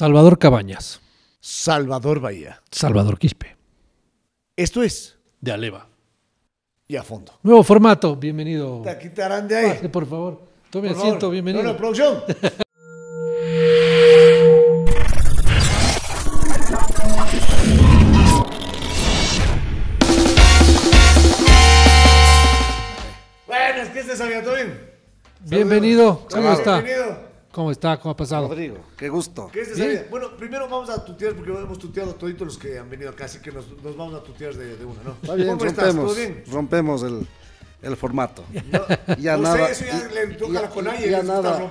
Salvador Cabañas. Salvador Bahía. Salvador Quispe. Esto es. De Aleva. Y a fondo. Nuevo formato, bienvenido. Te quitarán de ahí. por favor. Tome asiento, bienvenido. Bueno, producción. Buenas, ¿qué es Bienvenido, ¿cómo está? Bienvenido. ¿Cómo está? ¿Cómo ha pasado? Rodrigo, qué gusto. Bueno, primero vamos a tutear, porque hemos tuteado toditos los que han venido acá, así que nos, vamos a tutear de, una, ¿no? ¿Cómo rompemos, estás? ¿Todo bien? rompemos el, el formato. No, ya nada. Sé, eso ya le toca la Conaya, ya, nada,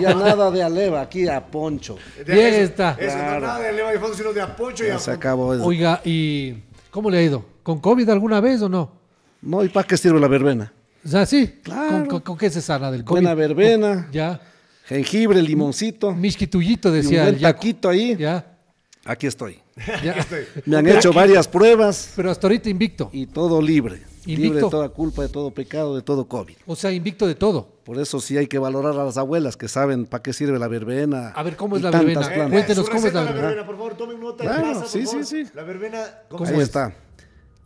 Ya nada de Aleva, aquí a Poncho. De bien está. Eso, claro. no nada de Aleva y Fondo, sino de Aponcho Poncho y a Se acabó eso. Oiga, ¿y cómo le ha ido? ¿Con COVID alguna vez o no? No, ¿y para qué sirve la verbena? O sea, sí. Claro. ¿Con, qué se sana del COVID? Buena verbena. Ya jengibre, limoncito. misquitullito decía. Y un ahí. Ya. Aquí estoy. Me han hecho varias pruebas. Pero hasta ahorita invicto. Y todo libre. Libre de toda culpa, de todo pecado, de todo COVID. O sea, invicto de todo. Por eso sí hay que valorar a las abuelas que saben para qué sirve la verbena. A ver, ¿cómo es la verbena? Cuéntenos eh, cómo es la verbena. por favor, tomen nota. sí, sí, sí. La verbena, ¿cómo, está?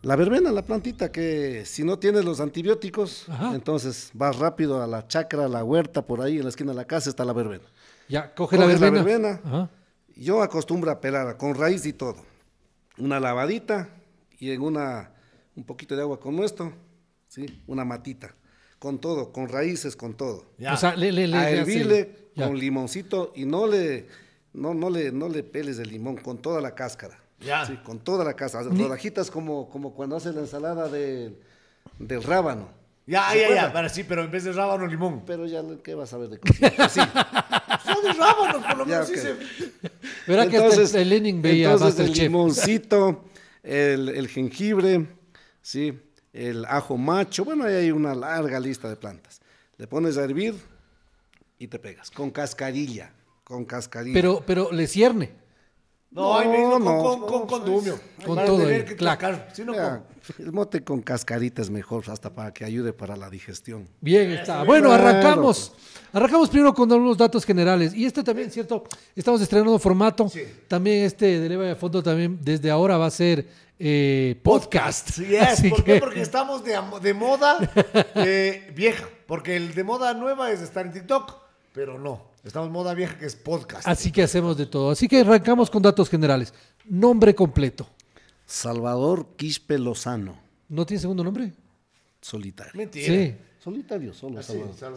La verbena, la plantita que si no tienes los antibióticos, entonces vas rápido a la chacra, a la huerta, por ahí en la esquina de la casa está la verbena. Ya, coge la verbena. Yo acostumbro a pelarla con raíz y todo. Una lavadita y en una, un poquito de agua como esto, ¿sí? una matita. Con todo, con raíces, con todo. Ya. O a con limoncito y no le, no, no, le, no le peles el limón, con toda la cáscara. Sí, con toda la casa. Rodajitas como, como cuando haces la ensalada de, del rábano. Ya, ya, ya, para sí, pero en vez de rábano, limón. Pero ya, ¿qué vas a ver de cocina? Sí. Son de rábano, por lo menos Verá entonces, que el, el Lenin veía entonces el limoncito, el, el jengibre, sí, el ajo macho. Bueno, ahí hay una larga lista de plantas. Le pones a hervir y te pegas. Con cascarilla, con cascarilla. Pero, pero le cierne. No, con, con, con todo. El mote con cascaritas mejor, hasta para que ayude para la digestión. Bien está. Bueno, arrancamos. Arrancamos primero con algunos datos generales. Y este también, ¿cierto? Estamos estrenando formato. También este de Leva de Fondo también desde ahora va a ser eh, podcast. Sí, es. ¿Por qué? Porque estamos de, moda eh, vieja. Porque el de moda nueva es estar en TikTok, pero no. Estamos moda vieja que es podcast. Así que hacemos de todo. Así que arrancamos con datos generales. Nombre completo. Salvador Quispe Lozano. ¿No tiene segundo nombre? Solitario. Mentira. Sí. Solitario, solo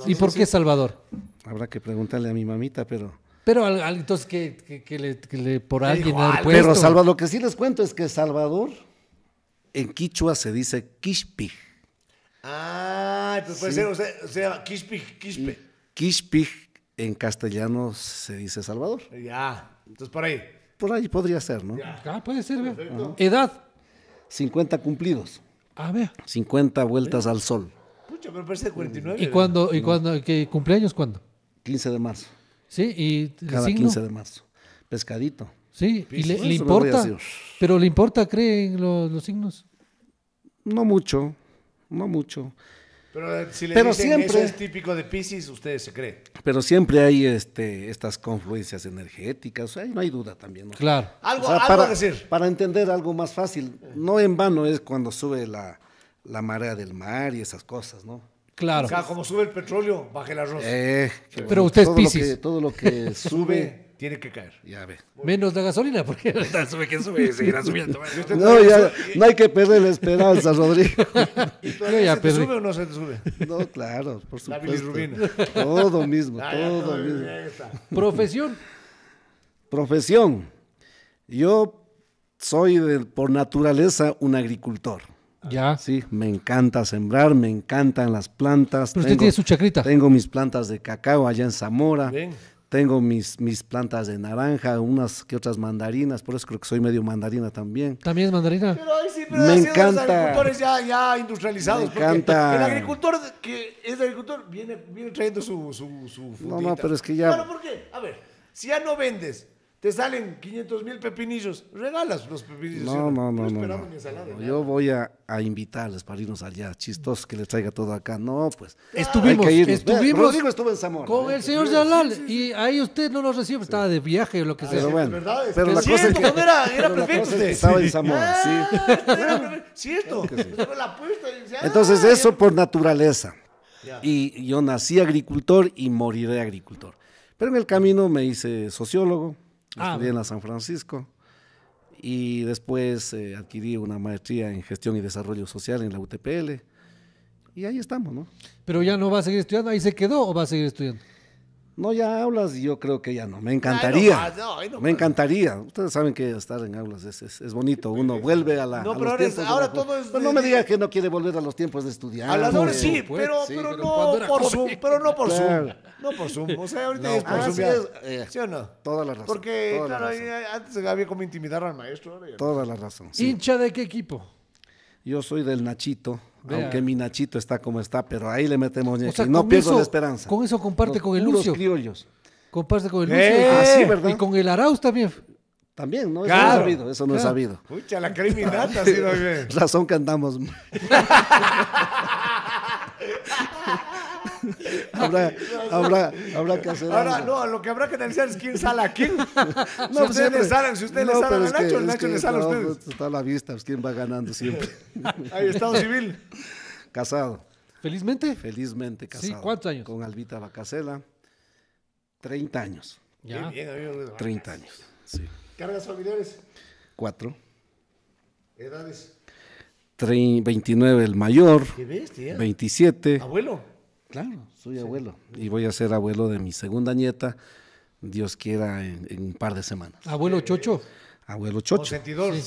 ¿Y por qué Salvador? Habrá que preguntarle a mi mamita, pero... Pero entonces que, que, le, le, por alguien al puesto. Pero Salvador, lo que sí les cuento es que Salvador en quichua se dice Quispig. Ah, pues puede ser, o sea, Quispig, quispe. Quispi, en castellano se dice Salvador. Ya, entonces por ahí. Por ahí podría ser, ¿no? Ah, puede ser, vea. Edad. 50 cumplidos. Ah, ver. 50 vueltas al sol. Pucha, pero parece 49. ¿Y cuándo? ¿Y cuándo? ¿qué, ¿Cumpleaños cuándo? 15 de marzo. Sí, y. Cada signo? 15 de marzo. Pescadito. Sí, y le, importa. Pero le importa, creen los, los signos. No mucho, no mucho. Pero eh, si le dicen siempre, es típico de Pisces, ustedes se creen. Pero siempre hay este, estas confluencias energéticas, o no hay duda también. Claro. Algo, para, a decir. Para entender algo más fácil, no en vano es cuando sube la, marea del mar y esas cosas, ¿no? Claro. O sea, como sube el petróleo, baja el arroz. Eh, pero usted es Pisces. Todo lo que sube tiene que caer. Ya ve. Menos la gasolina, porque sube que sube, seguirá subiendo. No, ya, no hay que perder la esperanza, Rodrigo. ya se sube o no se sube? No, claro, por supuesto. La bilirrubina. Todo mismo, ah, todo mismo. Profesión. Profesión. Yo soy por naturaleza un agricultor. Ya. Sí, me encanta sembrar, me encantan las plantas. Pero usted tiene su chacrita. Tengo mis plantas de cacao allá en Zamora. Bien. Tengo mis, mis plantas de naranja, unas que otras mandarinas, por eso creo que soy medio mandarina también. ¿También es mandarina? Pero sí, pero me encanta. Los agricultores ya, industrializados. Me encanta. El agricultor que es agricultor viene, viene trayendo su, su, su No, no, pero es que ya. ¿por qué? A ver, si ya no vendes, te salen 500 mil pepinillos, regalas los pepinillos. No, no, no, no, Yo voy a, invitarles para irnos allá, chistoso que les traiga todo acá. No, pues. Estuvimos, estuvimos. en Zamora. Con ¿eh? el señor Yalal, y ahí usted no lo recibe, estaba de viaje o lo que ah, sea. Pero bueno, ¿verdad? pero la cosa es que, era, era Estaba en Zamora, ah, sí. Cierto. Entonces eso por naturaleza. Y yo nací agricultor y moriré agricultor. Pero en el camino me hice sociólogo, Ah, Estudié en la San Francisco y después eh, adquirí una maestría en gestión y desarrollo social en la UTPL. Y ahí estamos, ¿no? Pero ya no va a seguir estudiando, ahí se quedó o va a seguir estudiando. No, ya aulas, yo creo que ya no. Me encantaría. me encantaría. Ustedes saben que estar en aulas es, es, bonito. Uno vuelve a la. No, pero los ahora, todo es. Pues no me diga que no quiere volver a los tiempos de estudiar. A sí, pero, pero, no por Zoom. Pero no por Zoom. No por O sea, ahorita es por eh, Sí, o no? Toda la razón. Porque, antes había como intimidar al maestro. Todas las toda la razón. ¿Hincha de qué equipo? Yo soy del Nachito aunque mi Nachito está como está, pero ahí le metemos no pierdo la esperanza. Con eso comparte con el Lucio. criollos. Comparte con el Lucio. Eh, ah, sí, ¿verdad? Y con el Arauz también. También, ¿no? Eso no es sabido, eso no es sabido. la criminalidad ha sido bien. Razón que andamos. habrá, que hacer. Ahora, no, lo que habrá que analizar es quién sale a quién. No, pues pues ustedes salen, si ustedes salen a Nacho, Nacho les sale a ustedes. Está a la vista, pues, quién va ganando siempre. Ahí, Estado civil. Casado. ¿Felizmente? Felizmente casado. Sí, ¿cuántos años? Con Albita Bacasela, 30 años. Ya. Bien, 30 años, sí. ¿Cargas familiares? Cuatro. ¿Edades? 29 el mayor, ¿Qué 27. ¿Abuelo? Claro, soy abuelo. Y voy a ser abuelo de mi segunda nieta, Dios quiera, en, un par de semanas. ¿Abuelo eh, Chocho? Abuelo Chocho. Sí.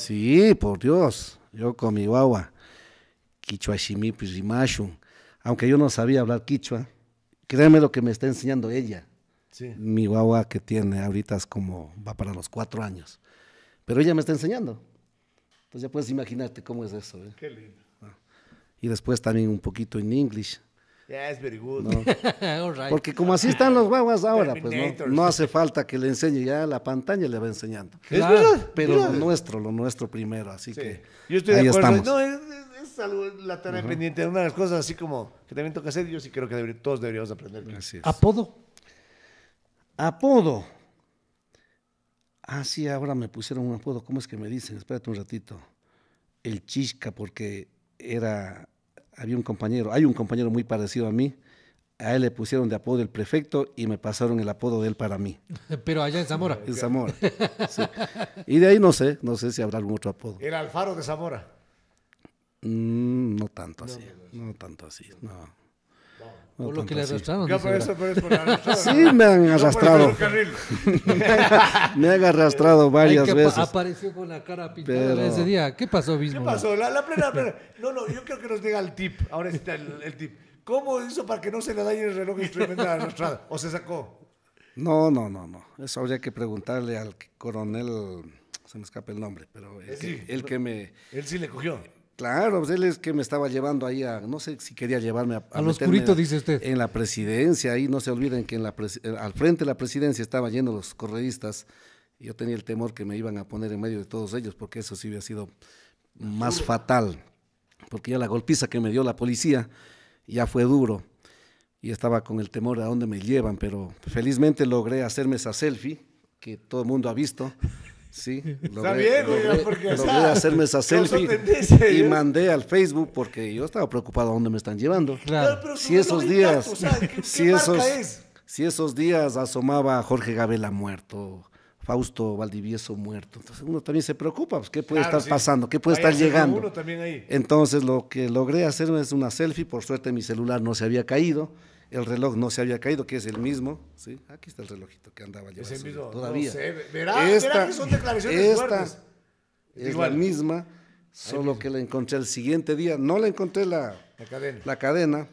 sí, por Dios. Yo con mi guagua. Quichua Rimashun, pues, Aunque yo no sabía hablar quichua, créeme lo que me está enseñando ella. Sí. Mi guagua que tiene ahorita es como, va para los cuatro años. Pero ella me está enseñando. Entonces ya puedes imaginarte cómo es eso. ¿eh? Qué lindo. Ah. Y después también un poquito en inglés. Yeah, it's very Porque como así están los guaguas ahora, pues no, hace falta que le enseñe, ya la pantalla le va enseñando. es verdad, pero lo nuestro, lo nuestro primero, así que Yo estoy de acuerdo. Estamos. es, algo, la tarea pendiente. Una de las cosas así como que también toca hacer, yo sí creo que todos deberíamos aprender. Apodo. Apodo. Ah, sí, ahora me pusieron un apodo. ¿Cómo es que me dicen? Espérate un ratito. El chisca, porque era había un compañero, hay un compañero muy parecido a mí, a él le pusieron de apodo el prefecto y me pasaron el apodo de él para mí. Pero allá en Zamora. En Zamora. Y de ahí no sé, no sé si habrá algún otro apodo. ¿El Alfaro de Zamora? Mm, no tanto así, no tanto así, no lo que le arrastraron. sí, me han arrastrado. me han arrastrado varias veces. Apareció con la cara pintada ese día. ¿Qué pasó, mismo? ¿Qué pasó? La, la plena, No, no, yo creo que nos diga el tip. Ahora está el, tip. ¿Cómo hizo para que no se le dañe el reloj instrumento arrastrada? ¿O se sacó? No, no, no, no. Eso habría que preguntarle al coronel, se me escapa el nombre, pero el eh, que me... Él sí le cogió. Claro, pues, él es que me estaba llevando ahí a, no sé si quería llevarme a... los dice usted. En la presidencia, ahí no se olviden que eh, al frente de la presidencia estaban yendo los corredistas Y yo tenía el temor que me iban a poner en medio de todos ellos, porque eso sí hubiera sido más fatal. Porque ya la golpiza que me dio la policía ya fue duro. Y estaba con el temor a dónde me llevan, pero felizmente logré hacerme esa selfie que todo el mundo ha visto. Sí, logré, hacerme esa selfie y ¿eh? mandé al Facebook porque yo estaba preocupado a dónde me están llevando. si esos días, si esos, si esos días asomaba Jorge Gabela muerto, Fausto Valdivieso muerto, entonces uno también se preocupa, pues, ¿qué puede estar pasando? ¿Qué puede estar llegando? Entonces lo que logré hacerme es una selfie, por suerte mi celular no se había caído el reloj no se había caído, que es el mismo, ¿sí? Aquí está el relojito que andaba yo Es el mismo, todavía. verá, que son declaraciones es la misma, solo que la encontré el siguiente día. No la encontré la, cadena. la cadena,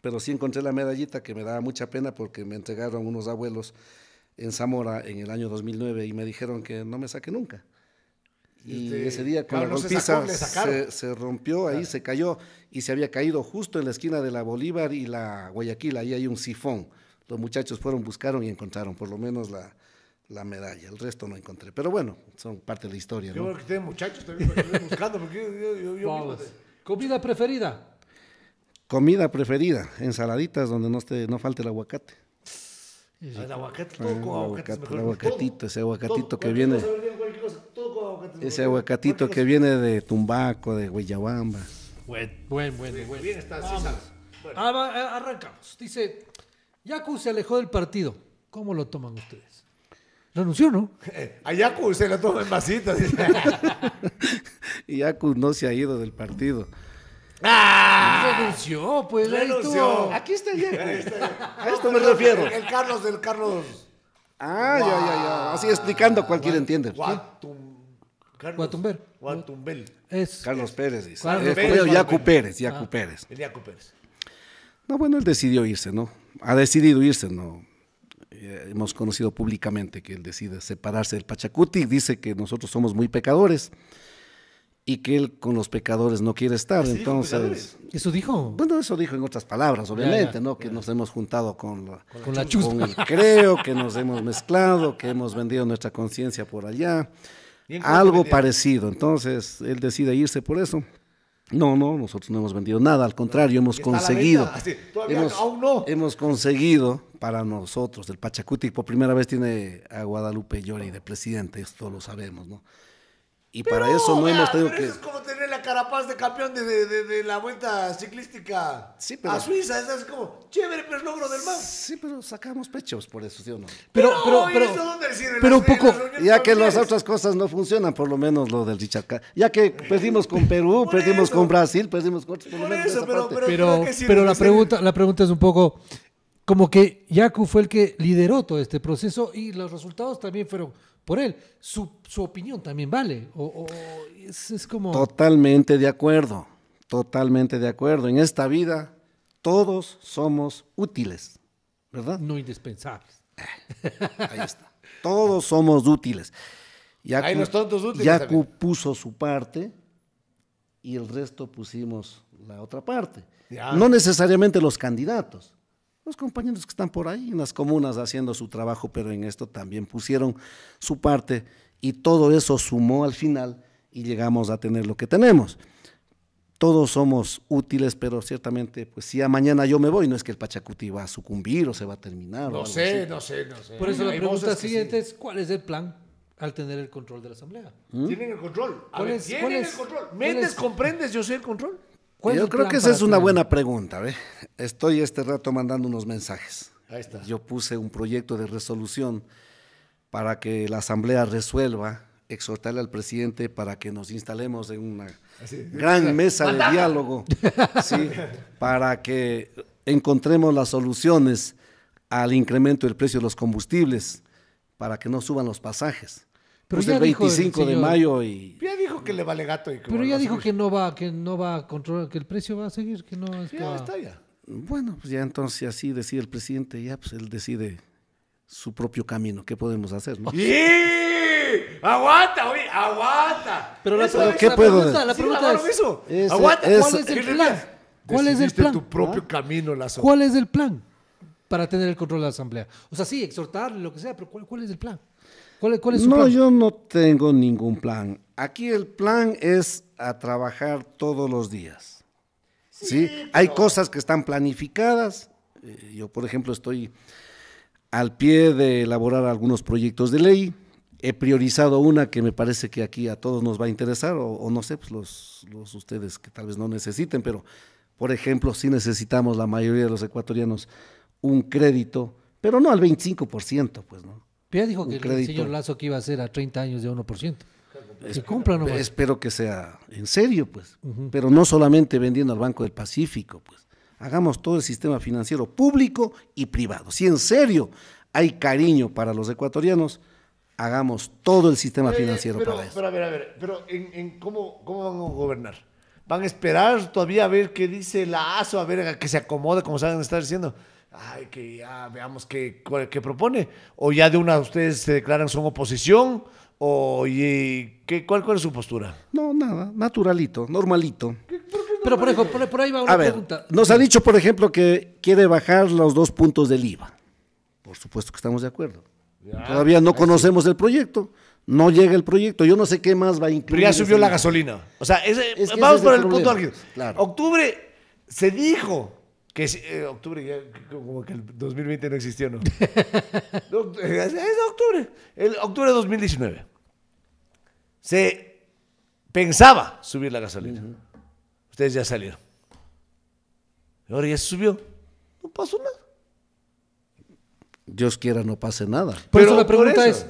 pero sí encontré la medallita que me daba mucha pena porque me entregaron unos abuelos en Zamora en el año 2009 y me dijeron que no me saque nunca. Y este, ese día que se, rompió ahí, se cayó y se había caído justo en la esquina de la Bolívar y la Guayaquil, ahí hay un sifón. Los muchachos fueron, buscaron y encontraron por lo menos la, medalla, el resto no encontré. Pero bueno, son parte de la historia. Yo creo que tienen muchachos también buscando, porque yo, yo, ¿Comida preferida? Comida preferida, ensaladitas donde no, esté, no falte el aguacate. Ah, el aguacate, ah, El aguacatito, ese aguacatito que viene... Ese aguacatito que viene de Tumbaco, de Huellawamba. Buen, buen, buen. Bien, está, sí, bueno. Ah, eh, arrancamos. Dice, Yacu se alejó del partido. ¿Cómo lo toman ustedes? Renunció, ¿no? A Yacu se lo toma en vasito. y Yacu no se ha ido del partido. ¡Ah! Renunció, pues Renunció. Aquí está Yacu. A esto me refiero. El Carlos del Carlos. Ah, ya, ya, ya. Así explicando, cualquiera entiende. Carlos. Guatumber. Guatumbel. Es, Carlos Pérez, dice. Carlos eh, Pérez, Yacu Pérez, El No, bueno, él decidió irse, ¿no? Ha decidido irse, ¿no? Eh, hemos conocido públicamente que él decide separarse del Pachacuti, dice que nosotros somos muy pecadores y que él con los pecadores no quiere estar. Entonces, eso dijo. Bueno, eso dijo en otras palabras, obviamente, ¿no? Que nos hemos juntado con la, con, la con el creo, que nos hemos mezclado, que hemos vendido nuestra conciencia por allá. Algo parecido. Entonces, él decide irse por eso. No, no, nosotros no hemos vendido nada, al contrario, hemos conseguido. Ah, hemos, hemos, conseguido para nosotros, el Pachacuti por primera vez tiene a Guadalupe Llori de presidente, esto lo sabemos, ¿no? Y para eso no hemos tenido que. es como tener la carapaz de campeón de, la vuelta ciclística a Suiza. es como, chévere, pero es logro del mar. Sí, pero sacamos pechos por eso, ¿sí o no? Pero, pero, pero, pero, un poco. Ya que las otras cosas no funcionan, por lo menos lo del Richard Ya que perdimos con Perú, perdimos con Brasil, perdimos con otros, por, lo pero, pero, la, pregunta, la pregunta es un poco. Como que Yaku fue el que lideró todo este proceso y los resultados también fueron por él. Su, opinión también vale. es, como... Totalmente de acuerdo, totalmente de acuerdo. En esta vida todos somos útiles, ¿verdad? No indispensables. Eh, ahí está. Todos somos útiles. Ya. Hay los tontos útiles. Yacu puso su parte y el resto pusimos la otra parte. No necesariamente los candidatos, los compañeros que están por ahí en las comunas haciendo su trabajo, pero en esto también pusieron su parte y todo eso sumó al final y llegamos a tener lo que tenemos. Todos somos útiles, pero ciertamente, pues si a mañana yo me voy, no es que el Pachacuti va a sucumbir o se va a terminar. No sé, no sé, no sé. Por eso la pregunta siguiente es, ¿cuál es el plan al tener el control de la Asamblea? ¿Mm? Tienen el control. el control. Méndez, comprendes, yo soy el control. Yo creo que esa es una buena pregunta. Estoy este rato mandando unos mensajes. Yo puse un proyecto de resolución para que la Asamblea resuelva exhortarle al presidente para que nos instalemos en una gran mesa de diálogo para que encontremos las soluciones al incremento del precio de los combustibles, para que no suban los pasajes. Pero pues el 25 de mayo y ya dijo que le vale gato y Pero ya dijo que no va que no va a controlar que el precio va a seguir, que no ya está ya. Bueno, pues ya entonces así decide el presidente, ya pues él decide su propio camino, qué podemos hacer, ¿no? ¡Sí! Aguanta, oye, aguanta. Pero la, ¿qué pregunta, es, aguanta, ¿cuál es el plan? ¿Cuál es el plan? tu propio camino, la ¿Cuál es el plan para tener el control de la asamblea? O sea, sí, exhortarle lo que sea, pero ¿cuál, cuál es el plan? no, yo no tengo ningún plan. Aquí el plan es a trabajar todos los días. Sí, Hay cosas que están planificadas. Eh, yo, por ejemplo, estoy al pie de elaborar algunos proyectos de ley. He priorizado una que me parece que aquí a todos nos va a interesar, o, no sé, pues los, ustedes que tal vez no necesiten, pero por ejemplo, si necesitamos la mayoría de los ecuatorianos un crédito, pero no al 25%, pues, ¿no? Pero ya dijo que el señor Lazo que iba a ser a 30 años de 1%. Espero que sea en serio, pues. Pero no solamente vendiendo al Banco del Pacífico, pues. Hagamos todo el sistema financiero público y privado. Si en serio hay cariño para los ecuatorianos, hagamos todo el sistema eh, financiero para eso. Pero a ver, ver, pero en, cómo, van a gobernar? ¿Van a esperar todavía a ver qué dice la ASO, a ver a que se acomode como saben estar diciendo? ay, que ya veamos qué, propone. O ya de una ustedes se declaran son oposición. O, y, cuál, ¿cuál es su postura? No, nada, naturalito, normalito. Pero por, ejemplo, por, ahí va una pregunta. nos ha dicho, por ejemplo, que quiere bajar los dos puntos del IVA. Por supuesto que estamos de acuerdo. Todavía no conocemos el proyecto. No llega el proyecto. Yo no sé qué más va a incluir. Pero ya subió la gasolina. O sea, vamos por el, punto álgido. Octubre se dijo que es eh, octubre, como que el 2020 no existió, ¿no? es, octubre, octubre de 2019. Se pensaba subir la gasolina. Ustedes ya salieron. Ahora ya se subió. No pasó nada. Dios quiera no pase nada. Pero la pregunta es,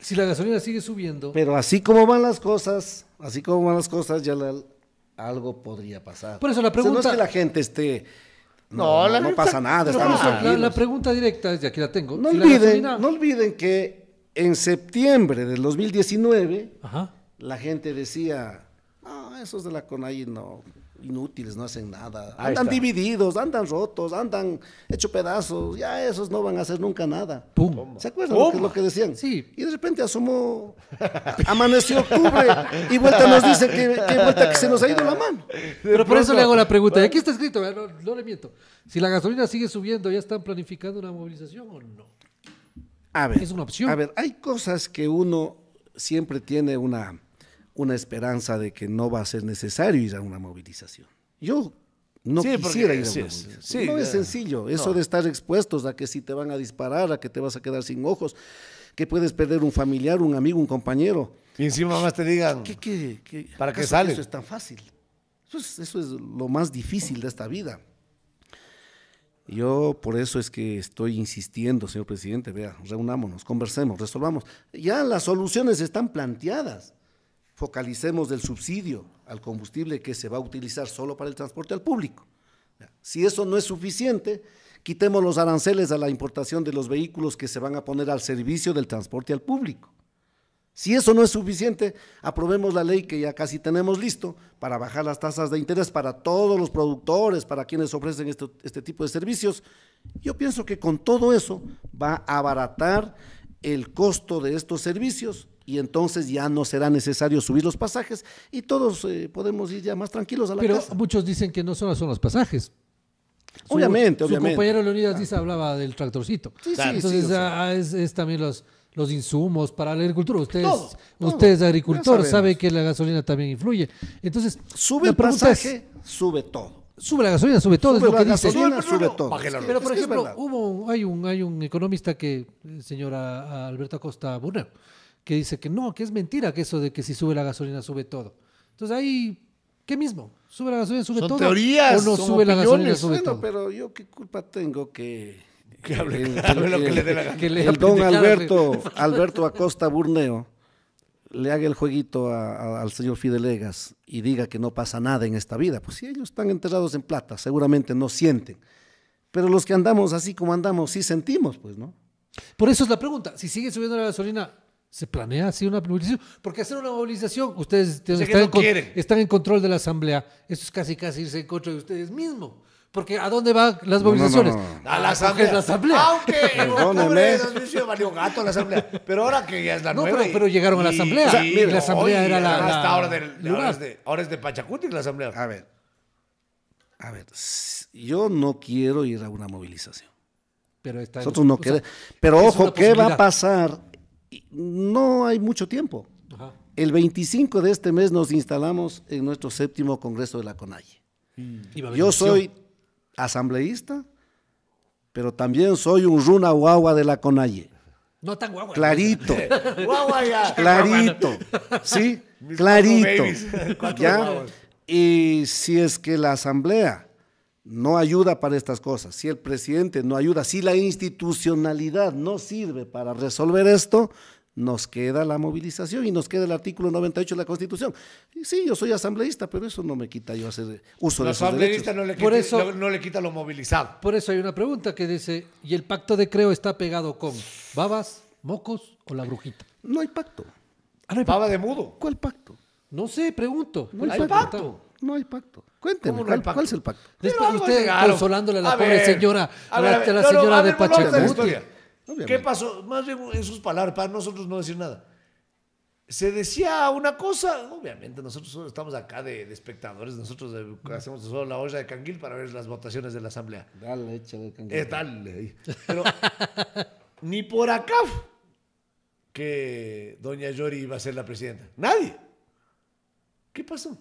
si la gasolina sigue subiendo. Pero así como van las cosas, así como van las cosas, ya la, algo podría pasar. Por eso la pregunta. Si no es que la gente esté. No, no, pasa nada, la, pregunta directa es: de aquí la tengo. No, olviden, no olviden que en septiembre del 2019, la gente decía: no, ah, esos de la CONAI no inútiles, no hacen nada. andan divididos, andan rotos, andan hecho pedazos, ya esos no van a hacer nunca nada. ¿Se acuerdan de Lo, que, lo que, decían? Sí. Y de repente asomó, amaneció octubre y vuelta nos dice que, vuelta que se nos ha ido la mano. Pero por eso le hago la pregunta, ¿Eh? aquí está escrito, no, no le miento, si la gasolina sigue subiendo, ¿ya están planificando una movilización o no? A ver, es una opción. A ver, hay cosas que uno siempre tiene una una esperanza de que no va a ser necesario ir a una movilización. Yo no quisiera ir a una no es sencillo, eso de estar expuestos a que si te van a disparar, a que te vas a quedar sin ojos, que puedes perder un familiar, un amigo, un compañero. Y encima más te digan, ¿Qué, para qué sale? Eso es tan fácil. Eso es, eso es lo más difícil de esta vida. Yo por eso es que estoy insistiendo, señor presidente, vea, reunámonos, conversemos, resolvamos. Ya las soluciones están planteadas focalicemos del subsidio al combustible que se va a utilizar solo para el transporte al público. Si eso no es suficiente, quitemos los aranceles a la importación de los vehículos que se van a poner al servicio del transporte al público. Si eso no es suficiente, aprobemos la ley que ya casi tenemos listo para bajar las tasas de interés para todos los productores, para quienes ofrecen este, este tipo de servicios. Yo pienso que con todo eso va a abaratar el costo de estos servicios y entonces ya no será necesario subir los pasajes y todos eh, podemos ir ya más tranquilos a la Pero muchos dicen que no solo son los pasajes. Obviamente, obviamente. Su compañero Leonidas dice hablaba del tractorcito. entonces ah, es, también los, los insumos para la agricultura. Ustedes, es ustedes agricultor, sabe que la gasolina también influye. Entonces, sube el pasaje, sube todo. Sube la gasolina, sube todo, es Gasolina, sube, todo. Pero por ejemplo, hay un hay un economista que eh, señora Alberto Costa Burner que dice que no, que es mentira que eso de que si sube la gasolina sube todo. Entonces ahí, ¿qué mismo? ¿Sube la gasolina, sube son todo? teorías, no son sube la gasolina, sube todo? pero yo qué culpa tengo que... Que hable, el, don Alberto, Alberto Acosta Burneo le haga el jueguito al señor Fidelegas y diga que no pasa nada en esta vida. Pues si ellos están enterrados en plata, seguramente no sienten. Pero los que andamos así como andamos, sí sentimos, pues, ¿no? Por eso es la pregunta. Si sigue subiendo la gasolina, se planea así una movilización. Porque hacer una movilización, ustedes están, en en control de la asamblea. Eso es casi casi irse en contra de ustedes mismos. Porque ¿a dónde van las movilizaciones? a la asamblea. la asamblea. Aunque en octubre de 2018 valió gato la asamblea. Pero ahora que ya es la no, nueva. Pero, pero llegaron a la asamblea. y la asamblea era la, Hasta ahora, es de, ahora es de Pachacuti la asamblea. A ver. A ver. Yo no quiero ir a una movilización. Pero está Nosotros no queremos. Pero ojo, ¿qué va a pasar? no hay mucho tiempo. El 25 de este mes nos instalamos en nuestro séptimo congreso de la CONAIE. Mm. Yo soy asambleísta, pero también soy un runa guagua de la Conalle, No tan guagua. Clarito. clarito. sí, clarito. ¿Ya? Y si es que la asamblea no ayuda para estas cosas, si el presidente no ayuda, si la institucionalidad no sirve para resolver esto, nos queda la movilización y nos queda el artículo 98 de la Constitución. sí, yo soy asambleísta, pero eso no me quita yo hacer uso de esos derechos. No le, por eso, no, le quita lo movilizado. Por eso hay una pregunta que dice, ¿y el pacto de creo está pegado con babas, mocos o la brujita? No hay pacto. Ah, no hay pacto. ¿Baba de mudo? ¿Cuál pacto? No sé, pregunto. No hay pacto. No hay pacto. Cuéntenme, ¿cuál, es el pacto? Después usted consolándole a la pobre señora, a, la, señora de Pacheco. ¿Qué pasó? Más bien en sus palabras, para nosotros no decir nada. Se decía una cosa, obviamente nosotros solo estamos acá de, espectadores, nosotros hacemos solo la olla de canguil para ver las votaciones de la asamblea. Dale, échale canguil. Eh, dale. Pero ni por acá que doña Yori iba a ser la presidenta. Nadie. ¿Qué pasó?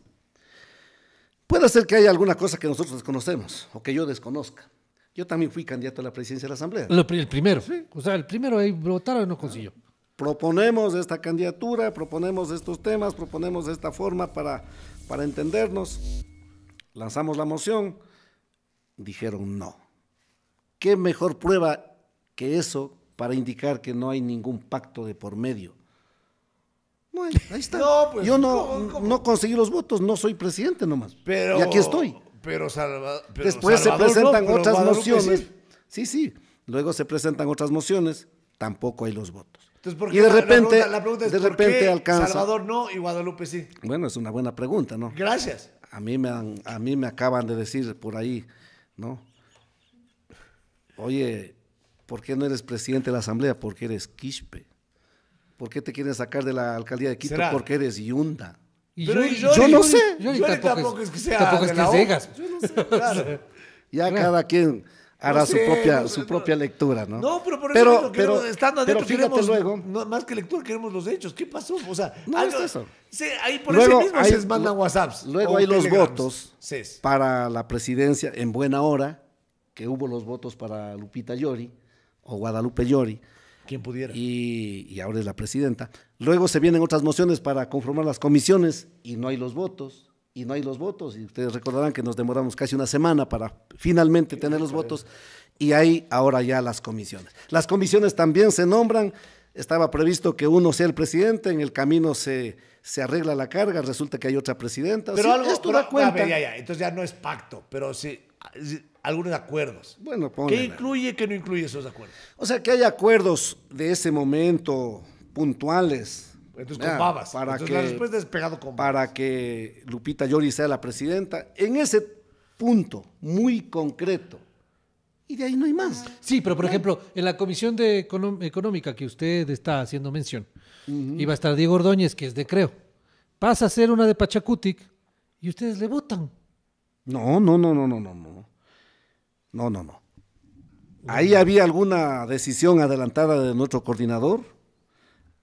Puede ser que haya alguna cosa que nosotros desconocemos o que yo desconozca. Yo también fui candidato a la presidencia de la Asamblea. el primero. O sea, el primero ahí votaron y no consiguió. Proponemos esta candidatura, proponemos estos temas, proponemos esta forma para, para entendernos. Lanzamos la moción. Dijeron no. ¿Qué mejor prueba que eso para indicar que no hay ningún pacto de por medio? Bueno, ahí está. Pues, Yo no, no conseguí los votos, no soy presidente nomás. Pero, y aquí estoy. Pero, Después se presentan otras mociones. Sí. sí, Luego se presentan otras mociones, tampoco hay los votos. Entonces, y de repente, de repente ¿por qué alcanza. Salvador no y Guadalupe sí. Bueno, es una buena pregunta, ¿no? Gracias. A mí me, a mí me acaban de decir por ahí, ¿no? Oye, ¿por qué no eres presidente de la Asamblea? Porque eres quispe. ¿Por qué te quieren sacar de la alcaldía de Quito? Porque eres yunda. yo, yo, no sé. Yo, tampoco, tampoco, es, que sea. Tampoco es que Yo no sé, ya cada quien hará su propia su propia lectura, ¿no? No, pero por eso estando adentro pero luego, más que lectura queremos los hechos. ¿Qué pasó? O sea, es eso. ahí por luego, mismo se mandan WhatsApps. Luego hay los votos para la presidencia en buena hora, que hubo los votos para Lupita Llori o Guadalupe Llori pudiera. Y, ahora es la presidenta. Luego se vienen otras mociones para conformar las comisiones y no hay los votos y no hay los votos. Y ustedes recordarán que nos demoramos casi una semana para finalmente tener los votos. Y hay ahora ya las comisiones. Las comisiones también se nombran. Estaba previsto que uno sea el presidente, en el camino se, se arregla la carga, resulta que hay otra presidenta. Pero algo cuenta. Entonces ya no es pacto, pero sí algunos acuerdos. Bueno, ¿Qué incluye, qué no incluye esos acuerdos? O sea, que hay acuerdos de ese momento puntuales. Entonces, con Para que, la respuesta Para que Lupita Yori sea la presidenta. En ese punto muy concreto. Y de ahí no hay más. Sí, pero por ejemplo, en la comisión de económica que usted está haciendo mención, iba a estar Diego Ordóñez, que es de Creo. Pasa a ser una de Pachacutic y ustedes le votan. No, no, no, no, no, no, no. No, no, no. Ahí había alguna decisión adelantada de nuestro coordinador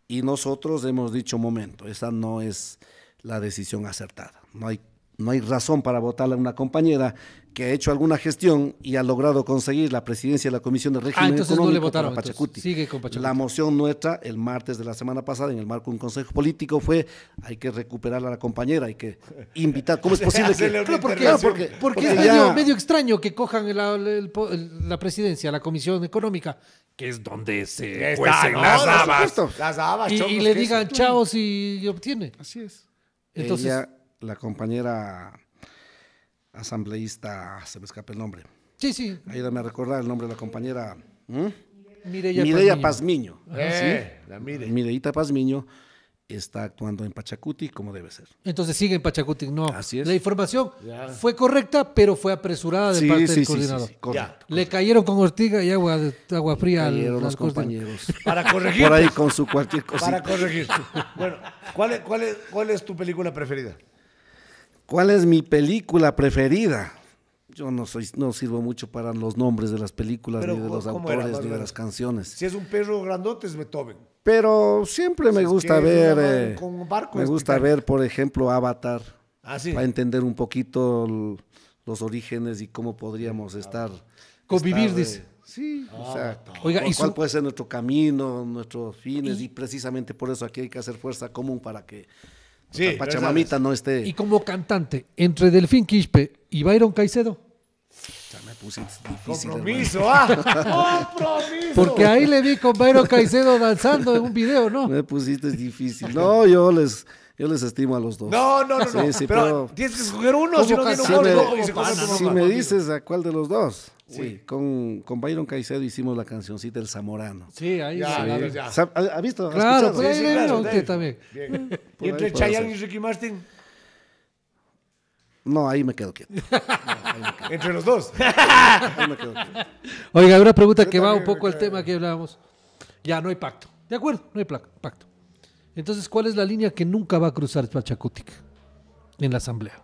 y nosotros hemos dicho, momento, esa no es la decisión acertada. No hay no hay razón para votar a una compañera que ha hecho alguna gestión y ha logrado conseguir la presidencia de la Comisión de ah, Régimen Económico no le votaron, para Pachacuti. La moción nuestra el martes de la semana pasada en el marco de un consejo político fue hay que recuperar a la compañera, hay que invitar. ¿Cómo es posible que...? Claro, porque, es medio, extraño que cojan la, presidencia, la Comisión Económica, que es donde se cuecen las habas. Las y, le digan chao si obtiene. Así es. Entonces la compañera asambleísta, ah, se me escapa el nombre. Sí, sí. Ayúdame a recordar el nombre de la compañera. Mireya, Pazmiño. Eh, ¿Ah, Mireita Pazmiño está actuando en Pachacuti como debe ser. Entonces sigue en Pachacuti, no. Así es. La información fue correcta, pero fue apresurada de parte del coordinador. Correcto, Le cayeron con ortiga y agua, agua fría a los compañeros. Para corregir. Por ahí con su cualquier cosa. Para corregir. bueno, ¿cuál cuál, ¿cuál es tu película preferida? ¿Cuál es mi película preferida? Yo no soy, no sirvo mucho para los nombres de las películas, ni de los autores, ni de las canciones. Si es un perro grandote es Beethoven. Pero siempre me gusta ver. Eh, me gusta ver, por ejemplo, Avatar. Ah, sí. Para entender un poquito los orígenes y cómo podríamos estar. Convivir, dice. Eh, sí, exacto. Ah, oiga, ¿y cuál puede ser nuestro camino, nuestros fines, y precisamente por eso aquí hay que hacer fuerza común para que sí, Pachamamita no esté. Y como cantante, entre Delfín Quispe y Byron Caicedo. Ya me puse difícil. Compromiso, ah, compromiso. Porque ahí le vi con Byron Caicedo danzando en un video, ¿no? Me pusiste difícil. No, yo les, yo les estimo a los dos. No, no, no. pero, tienes que escoger uno, si no si me, me dices a cuál de los dos. Sí. con, con Byron Caicedo hicimos la cancioncita El Zamorano. Sí, ahí ya. Sí. ¿Ha, visto? claro, pues claro, usted también. entre Chayanne y Ricky Martin? No, ahí me quedo quieto. Entre los dos. me quedo Oiga, una pregunta que va un poco al eh, tema que hablábamos. Ya, no hay pacto. De acuerdo, no hay pacto. Entonces, ¿cuál es la línea que nunca va a cruzar Pachacutic en la asamblea?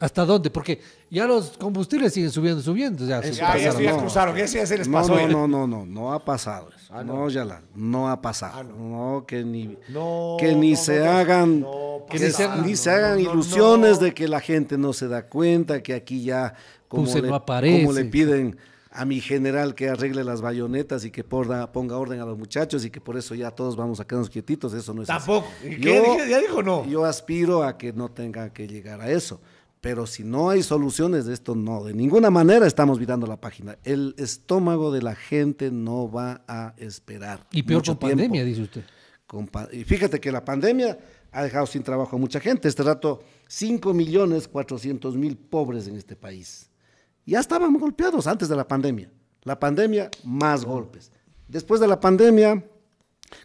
¿Hasta dónde? Porque ya los combustibles siguen subiendo, subiendo. Ya, se ah, ya, ya cruzaron, ya se les pasó. No, ¿eh? no, no, no, no, ha pasado eso. Ah, no. ya la, no ha pasado. Ah, no. que ni, que ni se hagan, que ni se, hagan ilusiones de que la gente no se da cuenta, que aquí ya, como le piden a mi general que arregle las bayonetas y que ponga orden a los muchachos y que por eso ya todos vamos a quedarnos quietitos, eso no es Tampoco. Yo, ¿Ya dijo no? Yo aspiro a que no tenga que llegar a eso. Pero si no hay soluciones de esto, no, de ninguna manera estamos virando la página. El estómago de la gente no va a esperar. Y peor con pandemia, dice usted. y fíjate que la pandemia ha dejado sin trabajo a mucha gente. Este rato, 5 millones mil pobres en este país ya estaban golpeados antes de la pandemia. La pandemia, más golpes. Después de la pandemia,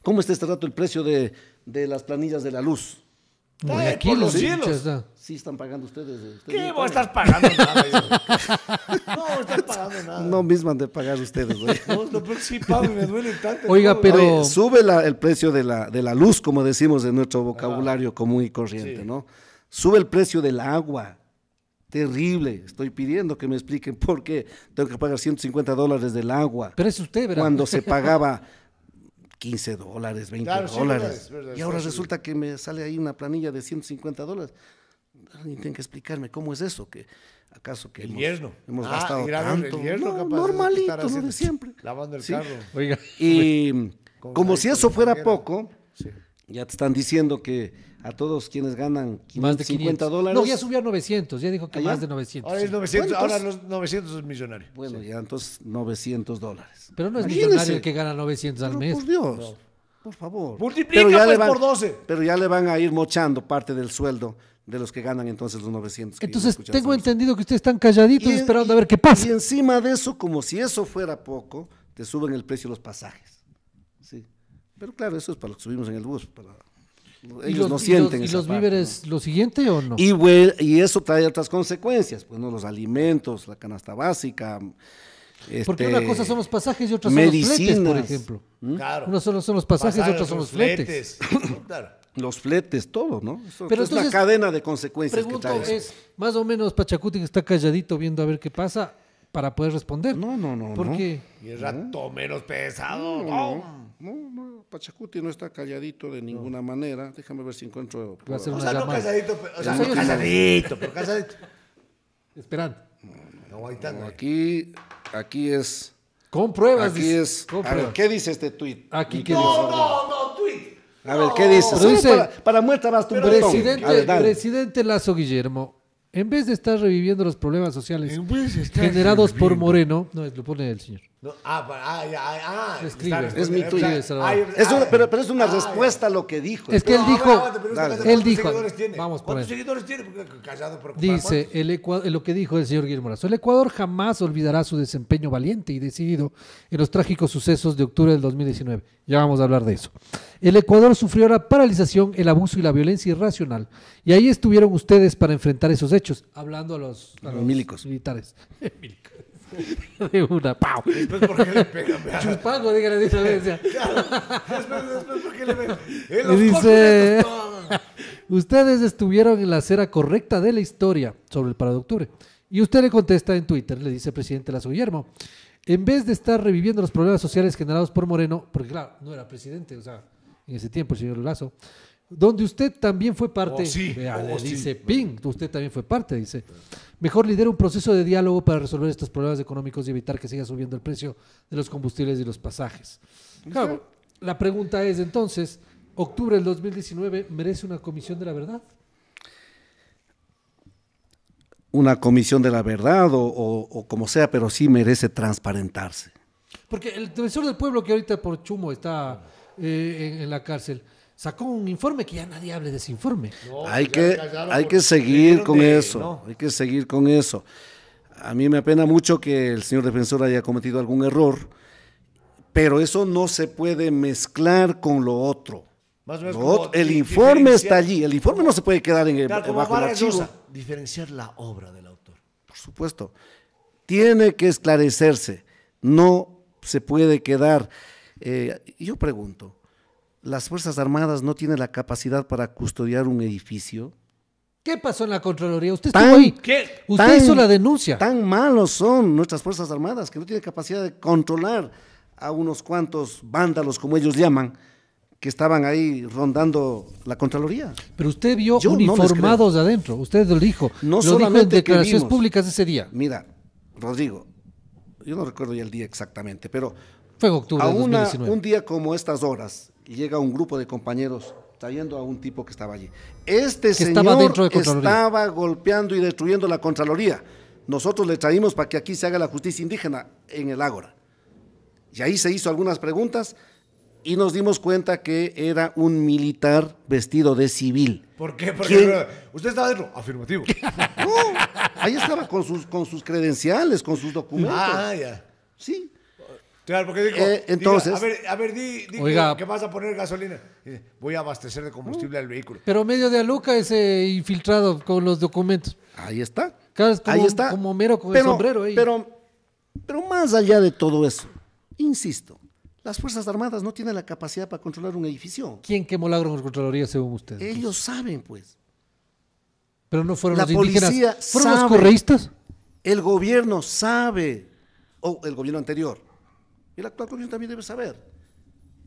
¿cómo está este rato el precio de, de las planillas de la luz? Ay, aquí los cielos. Sí, están pagando ustedes. Eh, ¿Qué? Vos estás pagando nada. no, estás pagando nada. No mismo de pagar ustedes. no, no, pero sí, Pablo, me duele tanto. Oiga, pero... sube el precio de la, de la, luz, como decimos en nuestro vocabulario ah, común y corriente, ¿no? Sube el precio del agua, Terrible, estoy pidiendo que me expliquen por qué tengo que pagar 150 dólares del agua. Pero es usted, ¿verdad? Cuando se pagaba 15 dólares, 20 dólares. y ahora resulta que me sale ahí una planilla de 150 dólares. Alguien tiene que explicarme cómo es eso, que acaso que hemos, ah, gastado tanto. normalito, de lo de siempre. Lavando el carro. Y como si eso fuera poco, ya te están diciendo que a todos quienes ganan más de 500. dólares. No, ya subió a 900, ya dijo que ¿Ah, más de 900. Ahora, es 900 ahora los 900 son millonarios. Bueno, ya entonces 900 dólares. Pero no es millonario el que gana 900 al mes. Por Dios. Por favor. pero ya pues, por 12. Pero ya le van a ir mochando parte del sueldo de los que ganan entonces los 900. Entonces, tengo entendido que ustedes están calladitos esperando a ver qué pasa. Y encima de eso, como si eso fuera poco, te suben el precio de los pasajes. Sí. Pero claro, eso es para lo que subimos en el bus, para ellos no sienten. ¿Y los, y los víveres lo siguiente o no? Y, eso trae otras consecuencias, pues ¿no? los alimentos, la canasta básica. Este, Porque una cosa son los pasajes y otra son los fletes, por ejemplo. Claro. solo son los pasajes y otro son los fletes. Los fletes, todo, ¿no? Pero es la cadena de consecuencias que trae. Eso. más o menos Pachacuti que está calladito viendo a ver qué pasa para poder responder. No, no, no. ¿Por qué? Y el rato menos pesado. No, no, no, Pachacuti no está calladito de ninguna manera. Déjame ver si encuentro. O sea, no casadito, o sea, pero casadito. Esperando. No, no, no, aquí, aquí es. Con pruebas. Aquí es. A ver, ¿qué dice este tweet? Aquí ¿qué no, dice? No, no, no, tweet. A ver, ¿qué dice? dice para, para muerta tu presidente, presidente Lazo Guillermo en vez de estar reviviendo los problemas sociales generados por Moreno, no, lo pone el señor ah, ah, ah, ah es mi pero, es una respuesta a lo que dijo. Es que él dijo, él seguidores tiene? Pues. Dice, el Ecuador, eh, lo que dijo el señor Guillermo el Ecuador jamás olvidará su desempeño valiente y decidido en los trágicos sucesos de octubre del 2019. Ya vamos a hablar de eso. El Ecuador sufrió la paralización, el abuso y la violencia irracional. Y ahí estuvieron ustedes para enfrentar esos hechos, hablando a los, militares. de una, ¡pau! ¿por qué le pegan? dígale, la después, ¿por qué le pegan? Eh, ustedes estuvieron en la acera correcta de la historia sobre el paro octubre. Y usted le contesta en Twitter, le dice presidente Lazo Guillermo, en vez de estar reviviendo los problemas sociales generados por Moreno, porque claro, no era presidente, o sea, en ese tiempo el señor Lazo, donde usted también fue parte, oh, oh, le dice Ping, usted también fue parte, dice. Mejor lidera un proceso de diálogo para resolver estos problemas económicos y evitar que siga subiendo el precio de los combustibles y los pasajes. Claro, la pregunta es entonces, ¿octubre del 2019 merece una comisión de la verdad? Una comisión de la verdad o, como sea, pero sí merece transparentarse. Porque el defensor del pueblo que ahorita por Chumo está eh, en la cárcel, sacó un informe que ya nadie hable de ese informe. Pues hay, que, hay que seguir con eso, hay que seguir con eso. A mí me apena mucho que el señor defensor haya cometido algún error, pero eso no se puede mezclar con lo otro. el informe está allí, el informe no se puede quedar en el, Diferenciar la obra del autor. Por supuesto, tiene que esclarecerse, no se puede quedar. Eh, yo pregunto, las Fuerzas Armadas no tienen la capacidad para custodiar un edificio. ¿Qué pasó en la Contraloría? Usted estuvo ahí. ¿Qué? Usted hizo la denuncia. Tan malos son nuestras Fuerzas Armadas que no tienen capacidad de controlar a unos cuantos vándalos, como ellos llaman, que estaban ahí rondando la Contraloría. Pero usted vio uniformados adentro. Usted lo dijo. No lo solamente dijo en declaraciones públicas ese día. Mira, Rodrigo, yo no recuerdo ya el día exactamente, pero fue octubre de 2019. Una, un día como estas horas, y llega un grupo de compañeros trayendo a un tipo que estaba allí. Este señor estaba, estaba golpeando y destruyendo la Contraloría. Nosotros le traímos para que aquí se haga la justicia indígena en el Ágora. Y ahí se hizo algunas preguntas y nos dimos cuenta que era un militar vestido de civil. ¿Por qué? Porque usted estaba dentro. Afirmativo. ahí estaba con sus, con sus credenciales, con sus documentos. Ah, ya. Sí porque eh, entonces, a ver, di, que vas a poner gasolina. Voy a abastecer de combustible mm. al vehículo. Pero medio de aluca ese infiltrado con los documentos. Ahí está. ahí está. como mero con el sombrero ahí. Pero, más allá de todo eso, insisto, las Fuerzas Armadas no tienen la capacidad para controlar un edificio. ¿Quién quemó la Contraloría según ustedes? Ellos saben, pues. Pero no fueron los indígenas. ¿Fueron los correístas? El gobierno sabe, o el gobierno anterior, el actual gobierno también debe saber.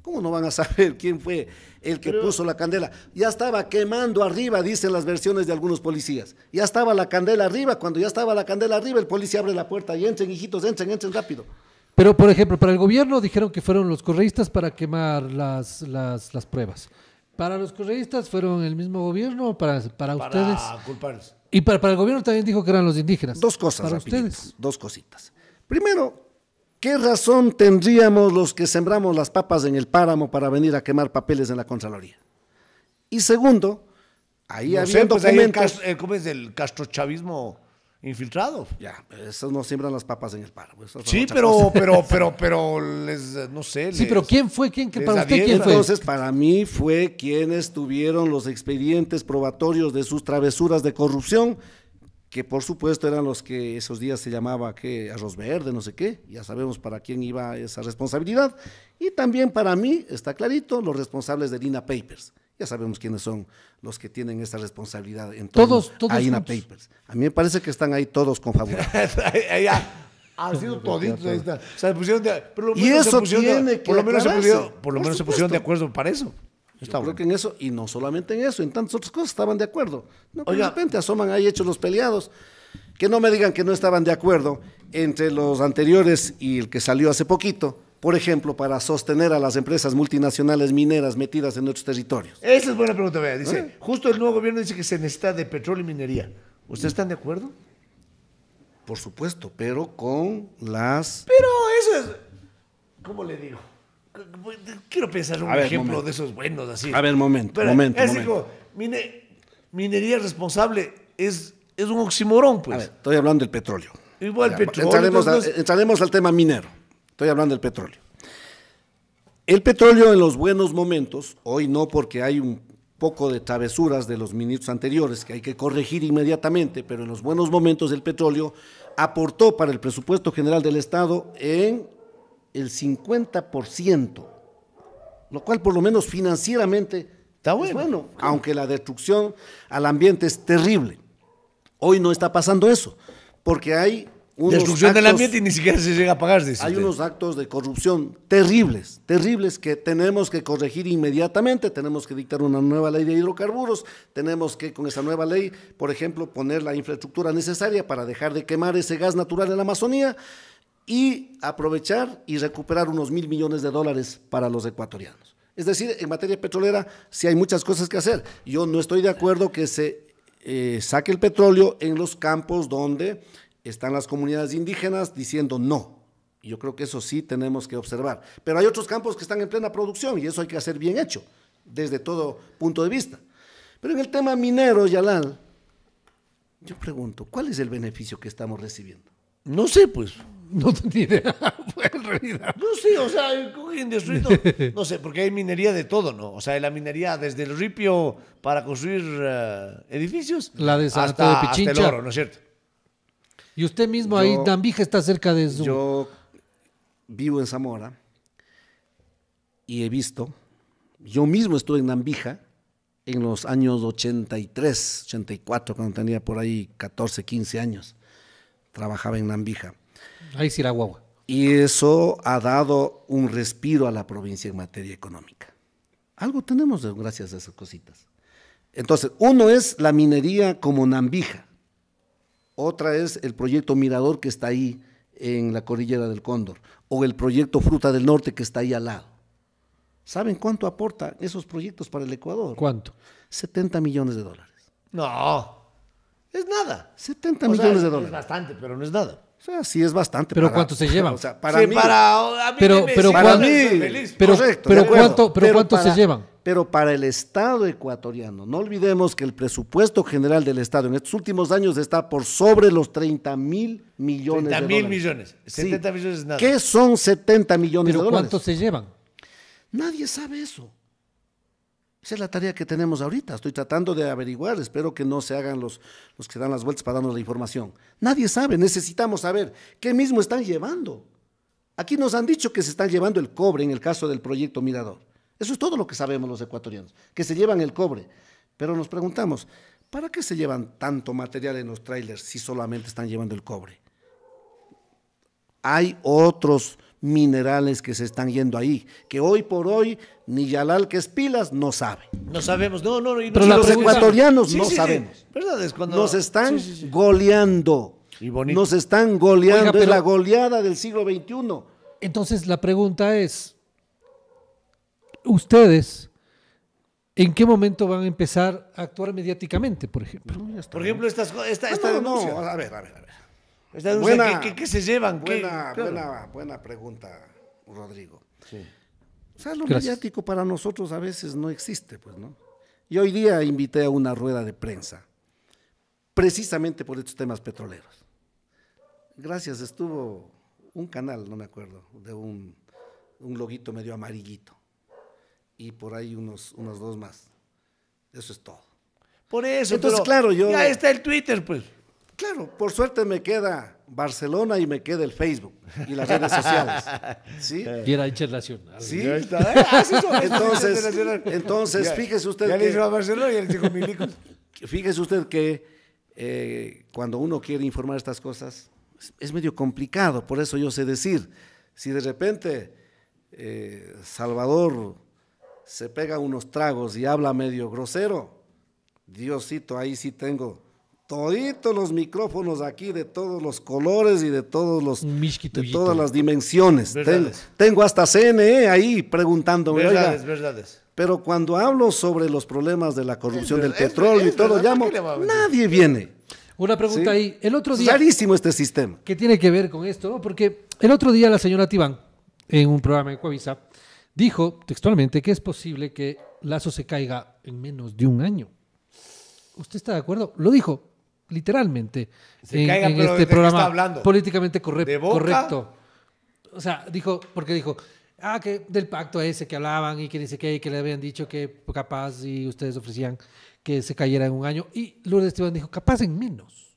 ¿Cómo no van a saber quién fue el que puso la candela? Ya estaba quemando arriba, dicen las versiones de algunos policías. Ya estaba la candela arriba. Cuando ya estaba la candela arriba, el policía abre la puerta y entren, hijitos, entren, entren rápido. Pero, por ejemplo, para el gobierno dijeron que fueron los correístas para quemar las, las, pruebas. Para los correístas fueron el mismo gobierno, para, para, ustedes. Y para, el gobierno también dijo que eran los indígenas. Dos cosas. Para ustedes. Dos cositas. Primero, ¿Qué razón tendríamos los que sembramos las papas en el páramo para venir a quemar papeles en la Contraloría? Y segundo, ahí pues, hay había eh, sé, castrochavismo infiltrado? Ya, esos no siembran las papas en el páramo. Sí, pero, pero, pero, pero, no sé. sí, pero ¿quién fue? ¿Quién, ¿Para usted quién fue? Entonces, para mí fue quienes tuvieron los expedientes probatorios de sus travesuras de corrupción que por supuesto eran los que esos días se llamaba que arroz verde, no sé qué, ya sabemos para quién iba esa responsabilidad, y también para mí, está clarito, los responsables de Lina Papers. Ya sabemos quiénes son los que tienen esa responsabilidad en todos, todos a Papers. A mí me parece que están ahí todos con favor. Ha sido todito. y eso tiene que por lo menos por lo menos se pusieron de acuerdo para eso creo que en eso, y no solamente en eso, en tantas otras cosas estaban de acuerdo. No, pues, de repente asoman ahí hechos los peleados. Que no me digan que no estaban de acuerdo entre los anteriores y el que salió hace poquito, por ejemplo, para sostener a las empresas multinacionales mineras metidas en nuestros territorios. Esa es buena pregunta, vea. Dice, eh. justo el nuevo gobierno dice que se necesita de petróleo y minería. ¿Ustedes están de acuerdo? Por supuesto, pero con las... Pero eso es... ¿Cómo le digo? Quiero pensar un ejemplo de esos buenos así. A ver, momento, momento. Es minería responsable es, es un oximorón, pues. estoy hablando del petróleo. Igual el petróleo. entraremos al tema minero. Estoy hablando del petróleo. El petróleo en los buenos momentos, hoy no porque hay un poco de travesuras de los ministros anteriores que hay que corregir inmediatamente, pero en los buenos momentos el petróleo aportó para el presupuesto general del Estado en el 50%, lo cual por lo menos financieramente está bueno, aunque la destrucción al ambiente es terrible. Hoy no está pasando eso, porque hay unos destrucción del ambiente y ni siquiera se llega a pagar. hay unos actos de corrupción terribles, terribles que tenemos que corregir inmediatamente, tenemos que dictar una nueva ley de hidrocarburos, tenemos que con esa nueva ley, por ejemplo, poner la infraestructura necesaria para dejar de quemar ese gas natural en la Amazonía y aprovechar y recuperar unos mil millones de dólares para los ecuatorianos. Es decir, en materia petrolera sí hay muchas cosas que hacer. Yo no estoy de acuerdo que se eh, saque el petróleo en los campos donde están las comunidades indígenas diciendo no. Yo creo que eso sí tenemos que observar. Pero hay otros campos que están en plena producción y eso hay que hacer bien hecho, desde todo punto de vista. Pero en el tema minero, Yalal, yo pregunto, ¿cuál es el beneficio que estamos recibiendo? No sé, pues. No tenía idea, en realidad. No sé, o sea, destruido. No sé, porque hay minería de todo, ¿no? O sea, la minería desde el ripio para construir eh, edificios. La de hasta, Pichincha. el oro, ¿no es cierto? Y usted mismo ahí, Nambija está cerca de Yo vivo en Zamora y he visto. Yo mismo estuve en Nambija en los años 83, 84, cuando tenía por ahí 14, 15 años. Trabajaba en Nambija. Ahí sí la guagua. Y eso ha dado un respiro a la provincia en materia económica. Algo tenemos gracias a esas cositas. Entonces, uno es la minería como Nambija. Otra es el proyecto Mirador que está ahí en la cordillera del Cóndor. O el proyecto Fruta del Norte que está ahí al lado. ¿Saben cuánto aportan esos proyectos para el Ecuador? ¿Cuánto? 70 millones de dólares. No. Es nada. 70 millones de dólares. Es bastante, pero no es nada. O sea, sí es bastante. Pero ¿cuánto se llevan? mí pero, pero, correcto, pero ¿cuánto, se llevan? Pero para el Estado ecuatoriano, no olvidemos que el presupuesto general del Estado en estos últimos años está por sobre los 30 mil millones 30 mil millones. 70 millones millones nada. ¿Qué son 70 millones de dólares? ¿Pero cuánto se llevan? Nadie sabe eso. Esa es la tarea que tenemos ahorita. Estoy tratando de averiguar. Espero que no se hagan los, los que dan las vueltas para darnos la información. Nadie sabe. Necesitamos saber qué mismo están llevando. Aquí nos han dicho que se están llevando el cobre en el caso del proyecto Mirador. Eso es todo lo que sabemos los ecuatorianos, que se llevan el cobre. Pero nos preguntamos, ¿para qué se llevan tanto material en los trailers si solamente están llevando el cobre? Hay otros minerales que se están yendo ahí, que hoy por hoy ni Yalal que es pilas no sabe. No sabemos, no, no, no. Pero los ecuatorianos no sabemos. ¿verdad? Es cuando... Nos están goleando. Nos están goleando, de es la goleada del siglo XXI. Entonces la pregunta es, ustedes, ¿En qué momento van a empezar a actuar mediáticamente, por ejemplo? Por ejemplo, estas esta, esta no, a ver, a ver, a ver. Buena, ¿Qué, se llevan? Buena, buena, pregunta, Rodrigo. O sea, lo mediático para nosotros a veces no existe, pues, ¿no? Y hoy día invité a una rueda de prensa, precisamente por estos temas petroleros. Gracias, estuvo un canal, no me acuerdo, de un, un loguito medio amarillito. Y por ahí unos, unos dos más. Eso es todo. Por eso. Entonces, claro, yo. Ya está el Twitter, pues. Claro, por suerte me queda Barcelona y me queda el Facebook y las redes sociales. ¿Sí? Y era internacional. Sí. Ah, entonces, entonces fíjese usted. que, Fíjese eh, usted que cuando uno quiere informar estas cosas es, medio complicado, por eso yo sé decir. Si de repente eh, Salvador se pega unos tragos y habla medio grosero, Diosito, ahí sí tengo toditos los micrófonos aquí de todos los colores y de todos los de todas las dimensiones. tengo hasta CNE ahí preguntándome. Verdades, verdades. Pero cuando hablo sobre los problemas de la corrupción del petróleo y todo, llamo, nadie viene. Una pregunta ahí. El otro día. Clarísimo este sistema. ¿Qué tiene que ver con esto? Porque el otro día la señora Tibán, en un programa de Coavisa, dijo textualmente que es posible que Lazo se caiga en menos de un año. ¿Usted está de acuerdo? Lo dijo literalmente, en, este programa políticamente correcto. correcto. O sea, dijo, porque dijo, ah, que del pacto ese que hablaban y que dice que, que le habían dicho que capaz y ustedes ofrecían que se cayera en un año. Y Lourdes Esteban dijo, capaz en menos.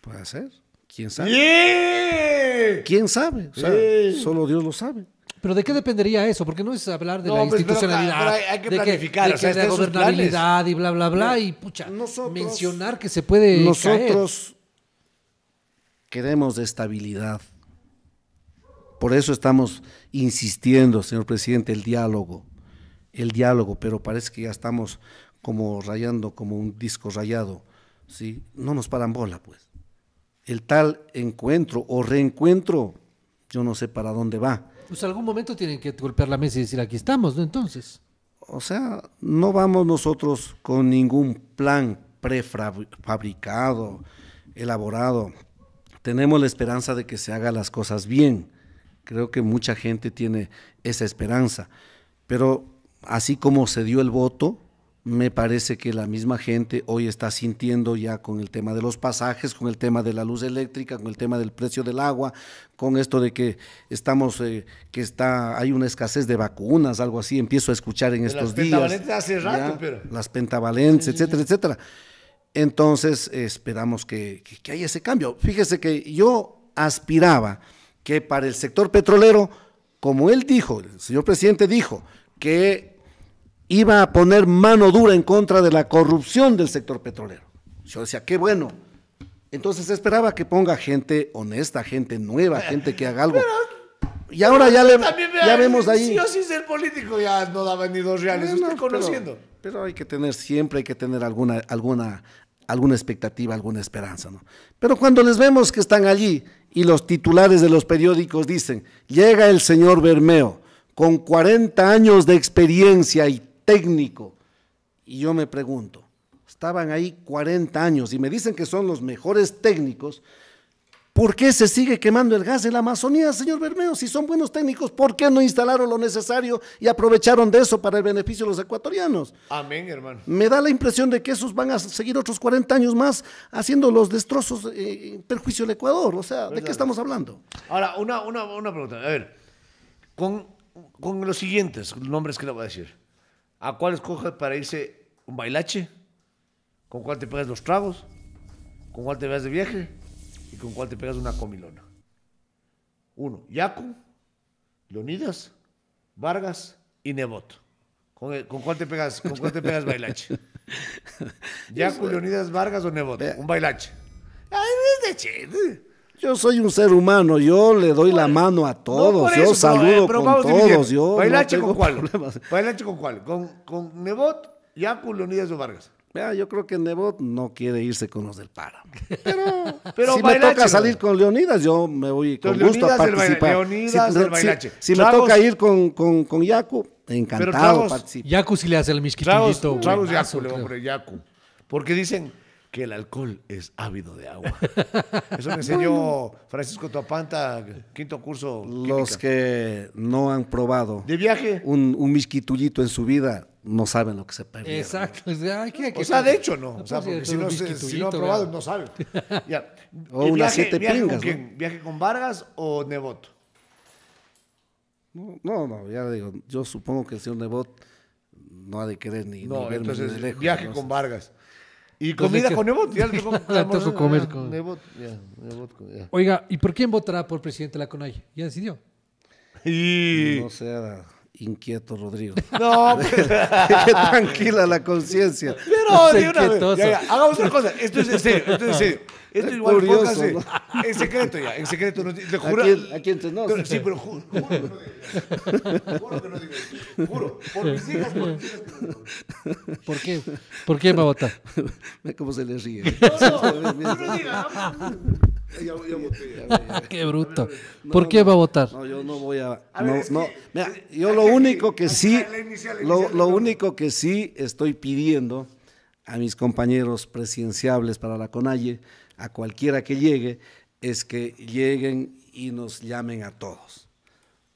Puede ser. ¿Quién sabe? ¿Quién sabe? Solo Dios lo sabe. Pero ¿de qué dependería eso? Porque no es hablar de la institucionalidad. hay, de que, de, este la gobernabilidad y bla, bla, bla. y pucha, mencionar que se puede. Nosotros queremos estabilidad. Por eso estamos insistiendo, señor presidente, el diálogo. El diálogo, pero parece que ya estamos como rayando, como un disco rayado. ¿sí? No nos paran bola, pues. El tal encuentro o reencuentro, yo no sé para dónde va pues algún momento tienen que golpear la mesa y decir, aquí estamos, ¿no? Entonces. O sea, no vamos nosotros con ningún plan prefabricado, elaborado. Tenemos la esperanza de que se hagan las cosas bien. Creo que mucha gente tiene esa esperanza. Pero así como se dio el voto, me parece que la misma gente hoy está sintiendo ya con el tema de los pasajes, con el tema de la luz eléctrica, con el tema del precio del agua, con esto de que estamos, eh, que está, hay una escasez de vacunas, algo así, empiezo a escuchar en estos días. Las pentavalentes hace rato, pero. Las pentavalentes, etcétera, etcétera. Entonces, esperamos que haya ese cambio. Fíjese que yo aspiraba que para el sector petrolero, como él dijo, el señor presidente dijo, que iba a poner mano dura en contra de la corrupción del sector petrolero. Yo decía, qué bueno. Entonces esperaba que ponga gente honesta, gente nueva, gente que haga algo. y ahora ya, le, ya vemos ahí. Si yo sin ser político ya no daba ni dos reales, lo conociendo. Pero, hay que tener siempre, hay que tener alguna, alguna, alguna expectativa, alguna esperanza. ¿no? Pero cuando les vemos que están allí y los titulares de los periódicos dicen, llega el señor Bermeo con 40 años de experiencia y técnico. Y yo me pregunto, estaban ahí 40 años y me dicen que son los mejores técnicos, ¿por qué se sigue quemando el gas en la Amazonía, señor Bermeo? Si son buenos técnicos, ¿por qué no instalaron lo necesario y aprovecharon de eso para el beneficio de los ecuatorianos? Amén, hermano. Me da la impresión de que esos van a seguir otros 40 años más haciendo los destrozos eh, en perjuicio del Ecuador. O sea, ¿de qué estamos hablando? Ahora, una, pregunta. A ver, con los siguientes nombres que le voy a decir. ¿A cuál escoges para irse un bailache? ¿Con cuál te pegas los tragos? ¿Con cuál te vas de viaje? ¿Y con cuál te pegas una comilona? Uno, Yaku, Leonidas, Vargas y Nebot. ¿Con, cuál te pegas, con cuál te pegas bailache? ¿Yaku, Leonidas, Vargas o Nebot? Un bailache. Ay, es de chiste. Yo soy un ser humano, yo le doy la mano a todos, yo saludo eh, con todos, yo Bailache con cuál, bailache con cuál, con, con Nebot y con Leonidas Vargas. Mira, yo creo que Nebot no quiere irse con los del Páramo. Pero, pero si me toca salir con Leonidas, yo me voy con gusto a participar. Leonidas si, bailache. Si, me toca ir con, con, con Yaku, encantado Yaku sí le hace el misquitinito. Tragos, Yaku, le hombre, Yacu. Porque dicen, que el alcohol es ávido de agua. Eso me enseñó Francisco Topanta, quinto curso. Los que no han probado. ¿De viaje? Un, un misquitullito en su vida no saben lo que se pierde. Exacto. O sea, que, de hecho no. o sea, porque si no, si ha probado, no sabe. Ya. O una siete viaje pingas. Con ¿Viaje con Vargas o Nebot? No, no, ya digo, yo supongo que el señor Nebot no ha de querer ni, no, ni lejos, Viaje con Vargas. Y comida con nevot? Ya le comer con Nebot. Oiga, ¿y por quién votará por presidente de la CONAI? ¿Ya decidió? Y... No sea inquieto, Rodrigo. No, pues, tranquila la conciencia. Pero de una vez. hagamos una cosa. Esto es en Esto es en secreto ya, en secreto. No, te juro, aquí, quién, Sí, pero juro, juro que no digo. Juro Juro, por mis hijas, por mis ¿Por qué? ¿Por qué votar? Mira cómo se le ríe. No, no, no Ya, voté. Ah, qué bruto. ¿Por qué va a votar? No, yo no voy a. no, Mira, yo lo único que sí, lo, único que sí estoy pidiendo a mis compañeros presidenciables para la CONALLE a cualquiera que llegue, es que lleguen y nos llamen a todos.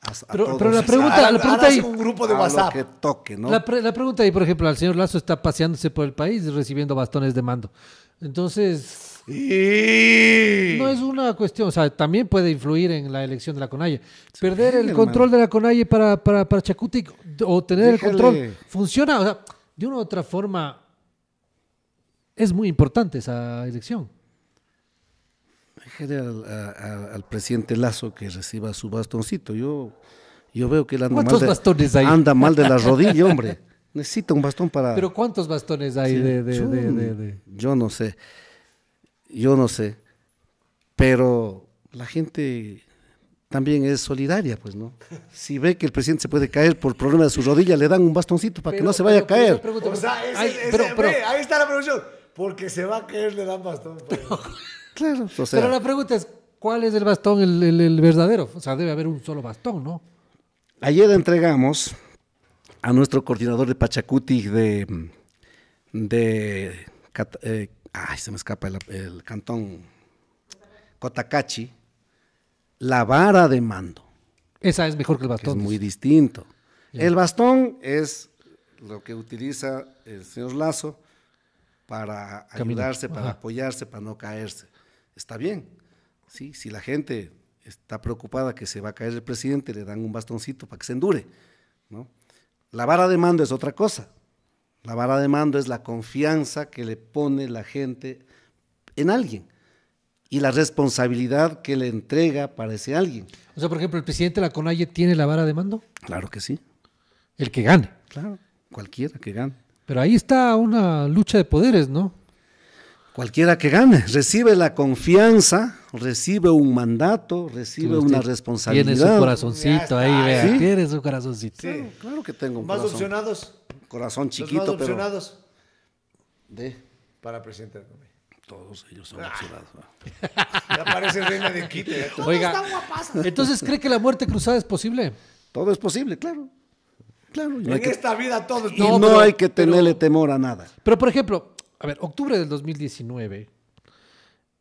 A, pero, la pregunta, la pregunta ahí, un grupo de WhatsApp. Que toque, la, pregunta ahí, por ejemplo, al señor Lazo está paseándose por el país recibiendo bastones de mando. Entonces, no es una cuestión, o sea, también puede influir en la elección de la CONAIE. Perder el control de la CONAIE para, para, para Chacuti o tener el control funciona, o sea, de una u otra forma es muy importante esa elección al, presidente Lazo que reciba su bastoncito. Yo, yo veo que él anda, mal de, bastones hay? anda mal de la rodilla, hombre. Necesita un bastón para... Pero ¿cuántos bastones hay de, Yo no sé. Yo no sé. Pero la gente también es solidaria, pues, ¿no? Si ve que el presidente se puede caer por problemas de su rodilla, le dan un bastoncito para que no se vaya a caer. ahí está la producción. Porque se va a caer, le dan bastón. Pues. Claro, Pero la pregunta es, ¿cuál es el bastón, el, verdadero? O sea, debe haber un solo bastón, ¿no? Ayer entregamos a nuestro coordinador de Pachacuti de... de eh, ay, se me escapa el, cantón Cotacachi, la vara de mando. Esa es mejor que el bastón. es muy distinto. El bastón es lo que utiliza el señor Lazo para ayudarse, para apoyarse, para no caerse está bien. ¿sí? Si la gente está preocupada que se va a caer el presidente, le dan un bastoncito para que se endure. ¿no? La vara de mando es otra cosa. La vara de mando es la confianza que le pone la gente en alguien y la responsabilidad que le entrega para ese alguien. O sea, por ejemplo, el presidente de la CONAIE tiene la vara de mando. Claro que sí. El que gane. Claro, cualquiera que gane. Pero ahí está una lucha de poderes, ¿no? Cualquiera que gane, recibe la confianza, recibe un mandato, recibe una responsabilidad. Tienes un corazoncito ahí, vea. Tienes Tiene su corazoncito. Sí. Claro, que tengo un ¿Más opcionados? Corazón chiquito, ¿Los más opcionados? De... Para presentar todos ellos son ah. opcionados. Ya parece reina de quite. ¿eh? Oiga, entonces cree que la muerte cruzada es posible. Todo es posible, claro. Claro. en esta vida todos... es No, no hay que tenerle temor a nada. Pero por ejemplo, a ver, octubre del 2019,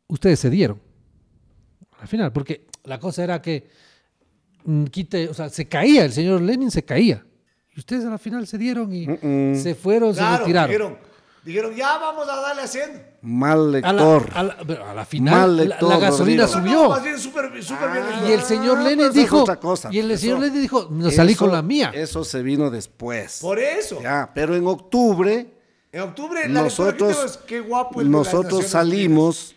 ustedes se dieron. Al final, porque la cosa era que mm, quite, se caía, el señor Lenin se caía. Y ustedes al final se dieron y se fueron, se retiraron. dijeron, ya vamos a darle a 100. Mal lector. a la- final, la- gasolina subió. Y el señor Lenin pues, dijo, y el señor Lenin dijo, no salí con la mía. Eso se vino después. Por eso. Ya, pero en octubre en octubre, nosotros, nosotros salimos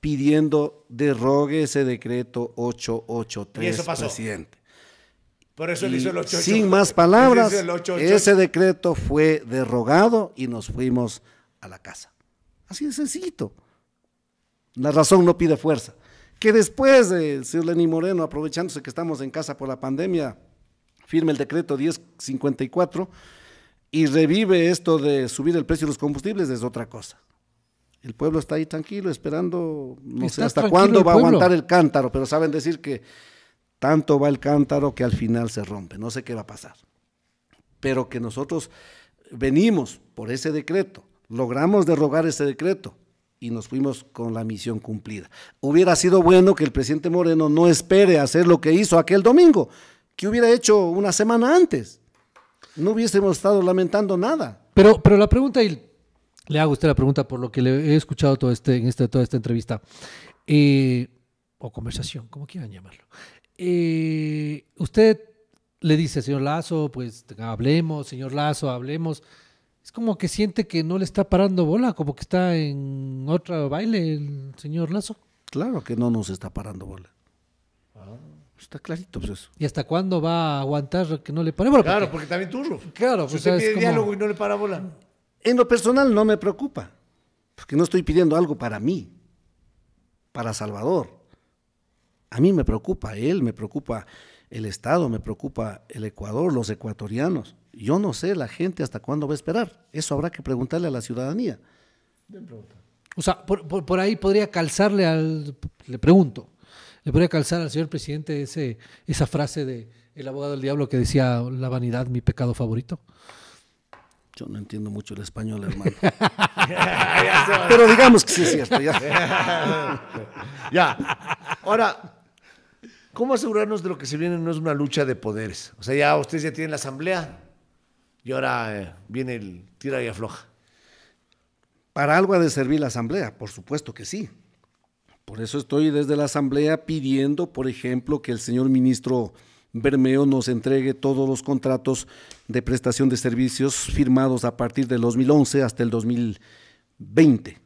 pidiendo derrogue ese decreto 883 y presidente. Por eso él hizo el 883. Sin más palabras, ese decreto fue derrogado y nos fuimos a la casa. Así de sencillito. La razón no pide fuerza. Que después de el señor Lenín Moreno, aprovechándose que estamos en casa por la pandemia, firme el decreto 1054 y revive esto de subir el precio de los combustibles es otra cosa. El pueblo está ahí tranquilo, esperando, no sé hasta cuándo va a aguantar el cántaro, pero saben decir que tanto va el cántaro que al final se rompe, no sé qué va a pasar. Pero que nosotros venimos por ese decreto, logramos derrogar ese decreto y nos fuimos con la misión cumplida. Hubiera sido bueno que el presidente Moreno no espere hacer lo que hizo aquel domingo, que hubiera hecho una semana antes no hubiésemos estado lamentando nada. Pero, pero la pregunta, y le hago a usted la pregunta por lo que le he escuchado todo este, en este, toda esta entrevista, eh, o conversación, como quieran llamarlo. Eh, usted le dice, señor Lazo, pues hablemos, señor Lazo, hablemos. Es como que siente que no le está parando bola, como que está en otro baile el señor Lazo. Claro que no nos está parando bola. Ah. Está clarito pues eso. ¿Y hasta cuándo va a aguantar que no le pare Claro, porque, también turro. Claro, pues si usted pide diálogo y no le para bola. En lo personal no me preocupa, porque no estoy pidiendo algo para mí, para Salvador. A mí me preocupa él, me preocupa el Estado, me preocupa el Ecuador, los ecuatorianos. Yo no sé la gente hasta cuándo va a esperar. Eso habrá que preguntarle a la ciudadanía. O sea, por ahí podría calzarle al... Le pregunto, le podría calzar al señor presidente ese, esa frase de el abogado del diablo que decía la vanidad, mi pecado favorito. Yo no entiendo mucho el español, hermano. Pero digamos que sí es cierto. Ya. Ahora, ¿cómo asegurarnos de lo que se viene no es una lucha de poderes? O sea, ya ustedes ya tienen la asamblea y ahora eh, viene el tira y afloja. Para algo ha de servir la asamblea, por supuesto que sí. Por eso estoy desde la Asamblea pidiendo, por ejemplo, que el señor ministro Bermeo nos entregue todos los contratos de prestación de servicios firmados a partir del 2011 hasta el 2020.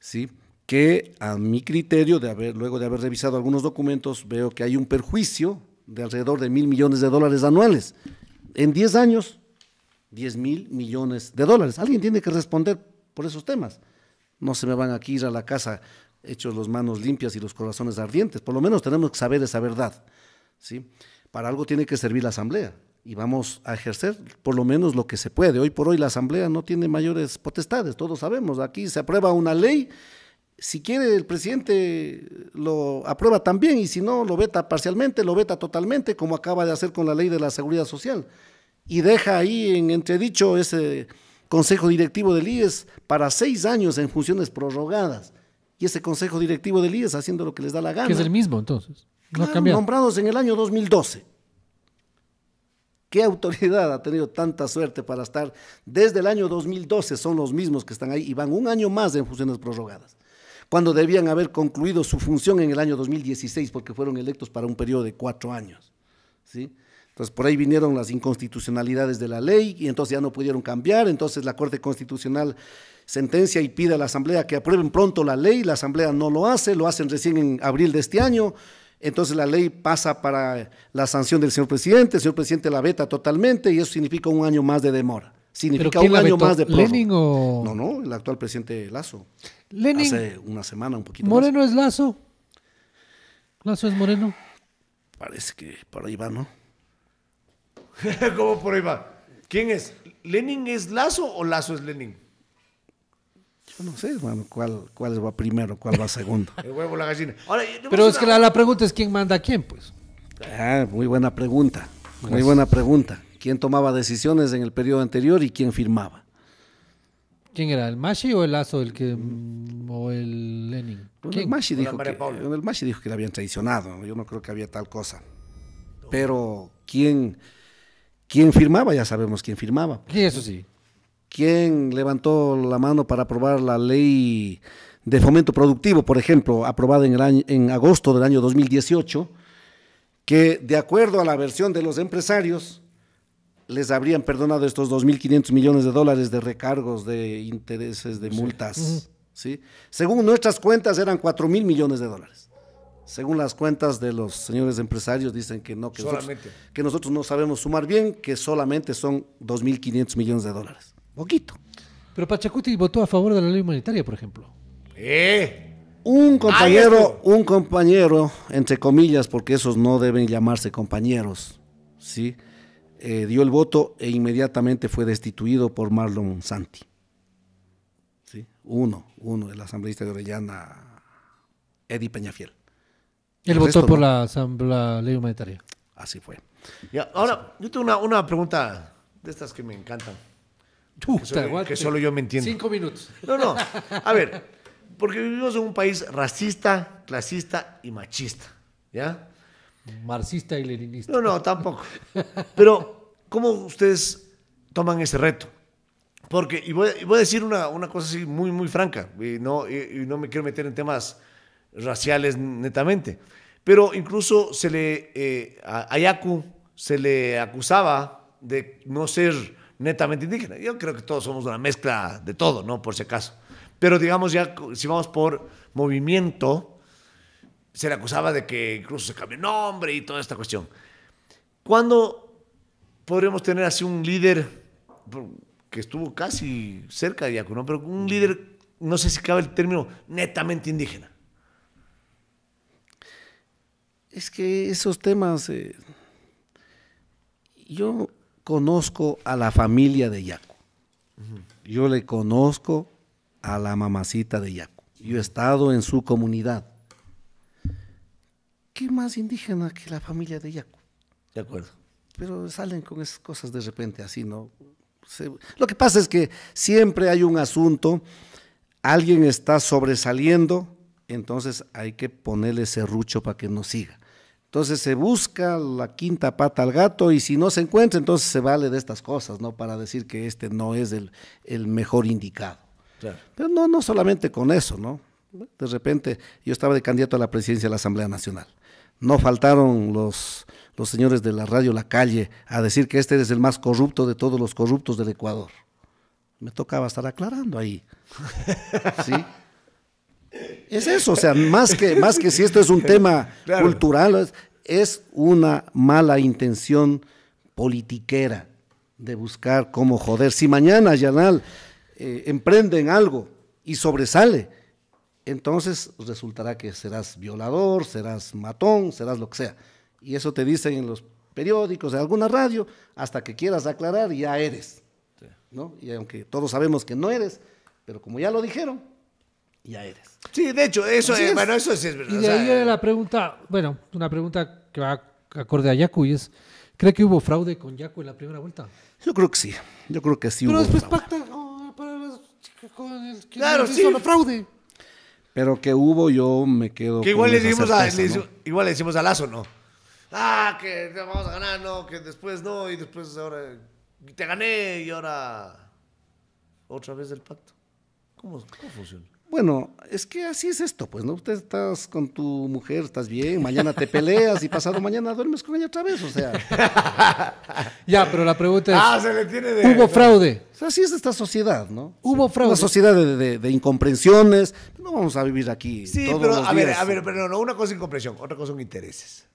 ¿sí? Que a mi criterio, de haber, luego de haber revisado algunos documentos, veo que hay un perjuicio de alrededor de mil millones de dólares anuales. En 10 años, 10 mil millones de dólares. Alguien tiene que responder por esos temas. No se me van aquí ir a la casa hechos las manos limpias y los corazones ardientes. Por lo menos tenemos que saber esa verdad. ¿sí? Para algo tiene que servir la asamblea y vamos a ejercer por lo menos lo que se puede. Hoy por hoy la asamblea no tiene mayores potestades, todos sabemos. Aquí se aprueba una ley, si quiere el presidente lo aprueba también y si no lo veta parcialmente, lo veta totalmente, como acaba de hacer con la ley de la seguridad social. Y deja ahí en entredicho ese consejo directivo del IES para seis años en funciones prorrogadas y ese consejo directivo de IES haciendo lo que les da la gana. Que es el mismo entonces. nombrados en el año 2012. ¿Qué autoridad ha tenido tanta suerte para estar desde el año 2012? Son los mismos que están ahí y van un año más en funciones prorrogadas, cuando debían haber concluido su función en el año 2016 porque fueron electos para un periodo de cuatro años. ¿sí? Entonces por ahí vinieron las inconstitucionalidades de la ley y entonces ya no pudieron cambiar, entonces la Corte Constitucional sentencia y pide a la Asamblea que aprueben pronto la ley, la Asamblea no lo hace, lo hacen recién en abril de este año, entonces la ley pasa para la sanción del señor presidente, el señor presidente la veta totalmente y eso significa un año más de demora. Significa un año más de prórroga. ¿Lenin o...? No, no, el actual presidente Lazo. ¿Lenin? Hace una semana, un poquito ¿Moreno es Lazo? ¿Lazo es Moreno? Parece que por ahí va, ¿no? ¿Cómo por ahí va? ¿Quién es? ¿Lenin es Lazo o Lazo es Lenin? Pues no sé, bueno, ¿cuál, ¿cuál va primero, cuál va segundo? el huevo, la gallina. Pero es que la, pregunta es quién manda a quién, pues. Ah, muy buena pregunta, muy buena pregunta. ¿Quién tomaba decisiones en el periodo anterior y quién firmaba? ¿Quién era? ¿El Mashi o el Lazo el que mm. Mm, o el Lenin? el, Mashi dijo que, el le habían traicionado. Yo no creo que había tal cosa. Pero quién, quién firmaba, ya sabemos quién firmaba. Sí, eso sí. ¿Quién levantó la mano para aprobar la ley de fomento productivo, por ejemplo, aprobada en, en agosto del año 2018, que de acuerdo a la versión de los empresarios, les habrían perdonado estos 2.500 millones de dólares de recargos, de intereses, de multas. Según nuestras cuentas eran 4.000 millones de dólares. Según las cuentas de los señores empresarios dicen que no, que, que nosotros no sabemos sumar bien, que solamente son 2.500 millones de dólares. Poquito. Pero Pachacuti votó a favor de la ley humanitaria, por ejemplo. ¿Eh? Un compañero, un compañero, entre comillas, porque esos no deben llamarse compañeros, ¿sí? Eh, dio el voto e inmediatamente fue destituido por Marlon Santi. ¿Sí? Uno, uno, el asambleísta de Orellana, Eddie Peñafiel. Él votó por la, ley humanitaria. Así fue. ahora, yo tengo una pregunta de estas que me encantan. Tú que, solo, yo me entiendo. Cinco minutos. No, no. A ver, porque vivimos en un país racista, clasista y machista. ¿Ya? Marxista y leninista. No, no, tampoco. Pero, ¿cómo ustedes toman ese reto? Porque, y voy, a decir una, cosa así muy, muy franca, y no, y, no me quiero meter en temas raciales netamente, pero incluso se le, eh, a Ayaku se le acusaba de no ser netamente indígena. Yo creo que todos somos una mezcla de todo, ¿no? Por si acaso. Pero digamos ya, si vamos por movimiento, se le acusaba de que incluso se cambió nombre y toda esta cuestión. ¿Cuándo podríamos tener así un líder que estuvo casi cerca de Yacu, Pero un líder, no sé si cabe el término, netamente indígena? Es que esos temas... Eh, yo conozco a la familia de Yaco. Yo le conozco a la mamacita de Yaco. Yo he estado en su comunidad. ¿Qué más indígena que la familia de Yaco? De acuerdo. Pero salen con esas cosas de repente así, ¿no? lo que pasa es que siempre hay un asunto, alguien está sobresaliendo, entonces hay que ponerle rucho para que no siga. Entonces se busca la quinta pata al gato y si no se encuentra, entonces se vale de estas cosas, ¿no? Para decir que este no es el, mejor indicado. Pero no, no solamente con eso, ¿no? De repente yo estaba de candidato a la presidencia de la Asamblea Nacional. No faltaron los, los señores de la radio La Calle a decir que este es el más corrupto de todos los corruptos del Ecuador. Me tocaba estar aclarando ahí. ¿Sí? Es eso, o sea, más que, más que si esto es un tema cultural, es una mala intención politiquera de buscar cómo joder. Si mañana, Yanal, eh, emprenden algo y sobresale, entonces resultará que serás violador, serás matón, serás lo que sea. Y eso te dicen en los periódicos, en alguna radio, hasta que quieras aclarar, ya eres. ¿no? Y aunque todos sabemos que no eres, pero como ya lo dijeron, ya eres. Sí, de hecho, eso, es, bueno, eso sí es verdad. Y de ahí eh. la pregunta, bueno, una pregunta que va acorde a Yaku y es, ¿cree que hubo fraude con Yaku en la primera vuelta? Yo creo que sí, yo creo que sí Pero hubo después pacta para los, con el que claro, no sí. hizo fraude. Pero que hubo, yo me quedo. Que igual, le decimos a, igual le decimos a Lazo, ¿no? Ah, que vamos a ganar, no, que después no, y después ahora te gané y ahora otra vez el pacto. cómo funciona? Bueno, es que así es esto, pues, ¿no? Usted estás con tu mujer, estás bien, mañana te peleas y pasado mañana duermes con ella otra vez, o sea. ya, pero la pregunta es. Ah, se le tiene de. ¿Hubo fraude? así es esta sociedad, ¿no? Hubo fraude. Una sociedad de, incomprensiones. No vamos a vivir aquí. Sí, pero a ver, a ver, pero no, una cosa es incomprensión, otra cosa son intereses.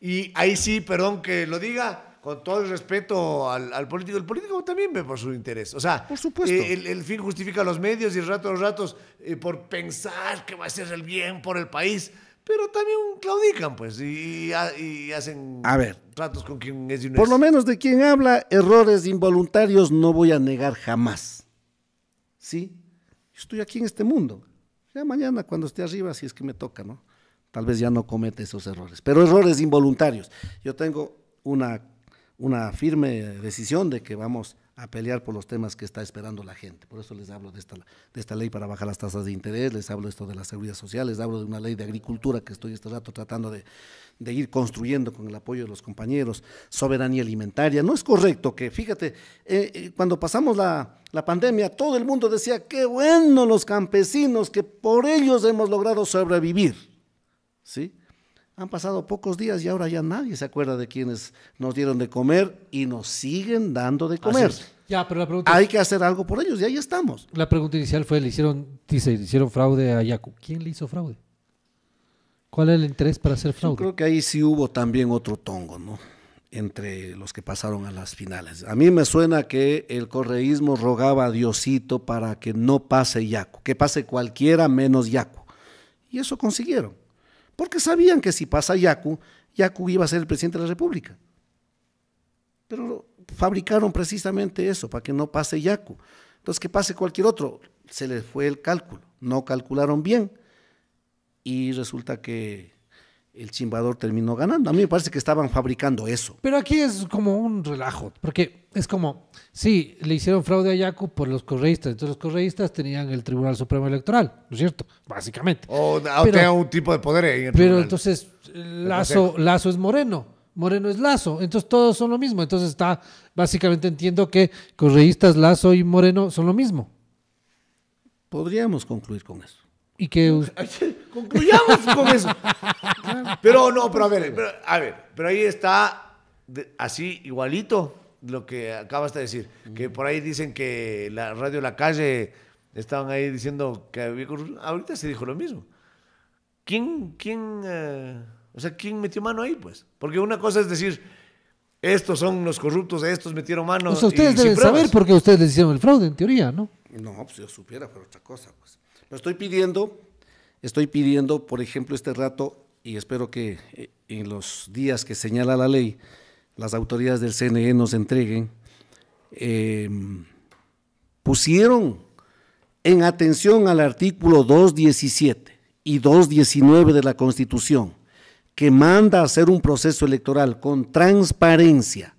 Y ahí sí, perdón que lo diga, con todo el respeto al, político, el político también ve por su interés. O sea, por supuesto. Eh, el, fin justifica los medios y el rato a los ratos eh, por pensar que va a ser el bien por el país, pero también claudican, pues, y, y hacen a tratos con quien es y Por lo menos de quien habla, errores involuntarios no voy a negar jamás. ¿Sí? estoy aquí en este mundo. Ya mañana, cuando esté arriba, si es que me toca, ¿no? Tal vez ya no comete esos errores, pero errores involuntarios. Yo tengo una una firme decisión de que vamos a pelear por los temas que está esperando la gente. Por eso les hablo de esta, de esta ley para bajar las tasas de interés, les hablo de esto de la seguridad social, les hablo de una ley de agricultura que estoy este rato tratando de, ir construyendo con el apoyo de los compañeros, soberanía alimentaria. No es correcto que, fíjate, eh, eh, cuando pasamos la, la pandemia, todo el mundo decía, qué bueno los campesinos, que por ellos hemos logrado sobrevivir. ¿Sí? Han pasado pocos días y ahora ya nadie se acuerda de quienes nos dieron de comer y nos siguen dando de comer. Ya, pero Hay que hacer algo por ellos y ahí estamos. La pregunta inicial fue, le hicieron, dice, hicieron fraude a Yacu. ¿Quién le hizo fraude? ¿Cuál es el interés para hacer fraude? Yo creo que ahí sí hubo también otro tongo, ¿no? Entre los que pasaron a las finales. A mí me suena que el correísmo rogaba a Diosito para que no pase Yacu, que pase cualquiera menos Yacu. Y eso consiguieron porque sabían que si pasa Yacu, Yacu iba a ser el presidente de la República. Pero fabricaron precisamente eso, para que no pase Yacu. Entonces, que pase cualquier otro. Se les fue el cálculo, no calcularon bien y resulta que el chimbador terminó ganando. A mí me parece que estaban fabricando eso. Pero aquí es como un relajo, porque es como, sí, le hicieron fraude a Yacu por los correístas, entonces los correístas tenían el Tribunal Supremo Electoral, ¿no es cierto? Básicamente. O, tenían un tipo de poder ahí Pero entonces Lazo, Lazo es Moreno. Moreno es Lazo, entonces todos son lo mismo. Entonces está, básicamente entiendo que correístas, Lazo y Moreno son lo mismo. Podríamos concluir con eso. Y que. Concluyamos con eso. Pero no, pero a ver, pero, a ver, pero ahí está así igualito lo que acabas de decir. Que por ahí dicen que la radio La Calle estaban ahí diciendo que había corrupción. Ahorita se dijo lo mismo. ¿Quién, quién, eh, o sea, quién metió mano ahí, pues? Porque una cosa es decir, estos son los corruptos, estos metieron mano. ustedes deben saber porque ustedes les hicieron el fraude, en teoría, ¿no? No, pues yo supiera, pero otra cosa, pues. Lo estoy pidiendo, estoy pidiendo, por ejemplo, este rato, y espero que eh, en los días que señala la ley, las autoridades del CNE nos entreguen, em, pusieron en atención al artículo 217 y 219 de la Constitución, que manda a hacer un proceso electoral con transparencia,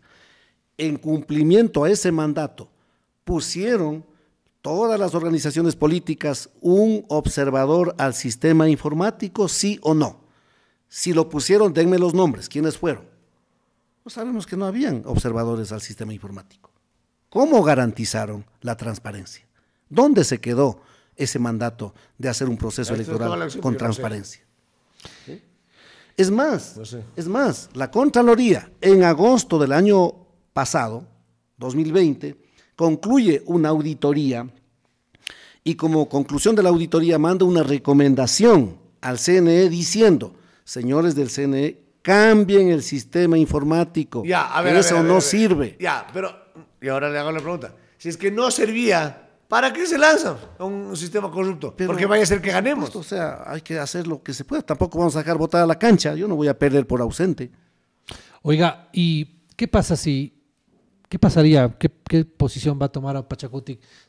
en cumplimiento a ese mandato, pusieron todas las organizaciones políticas un observador al sistema informático, sí o no? Si lo pusieron, denme los nombres, ¿quiénes fueron? No pues sabemos que no habían observadores al sistema informático. ¿Cómo garantizaron la transparencia? ¿Dónde se quedó ese mandato de hacer un proceso electoral con transparencia? Es más, es más, la Contraloría en agosto del año pasado, 2020, concluye una auditoría y como conclusión de la auditoría manda una recomendación al CNE diciendo, señores del CNE, cambien el sistema informático. Ya, eso no sirve. Ya, pero, y ahora le hago la pregunta, si es que no servía... ¿Para qué se lanza un sistema corrupto? Porque vaya a ser que ganemos. Pues, o sea, hay que hacer lo que se pueda. Tampoco vamos a dejar a la cancha. Yo no voy a perder por ausente. Oiga, ¿y qué pasa si ¿Qué pasaría? ¿Qué, posición va a tomar a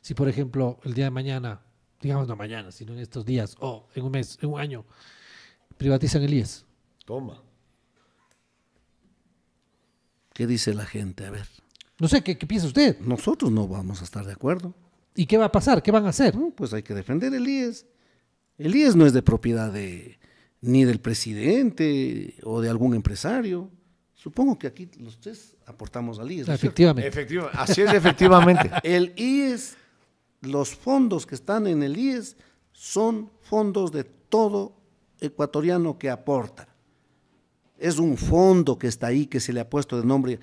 si, por ejemplo, el día de mañana, digamos no mañana, sino en estos días o en un mes, en un año, privatizan el IES? Toma. ¿Qué dice la gente? A ver. No sé, ¿qué, piensa usted? Nosotros no vamos a estar de acuerdo. ¿Y qué va a pasar? ¿Qué van a hacer? pues hay que defender el IES. El IES no es de propiedad ni del presidente o de algún empresario. Supongo que aquí los tres aportamos al IES. efectivamente. así es, efectivamente. el IES, los fondos que están en el IES son fondos de todo ecuatoriano que aporta. Es un fondo que está ahí, que se le ha puesto de nombre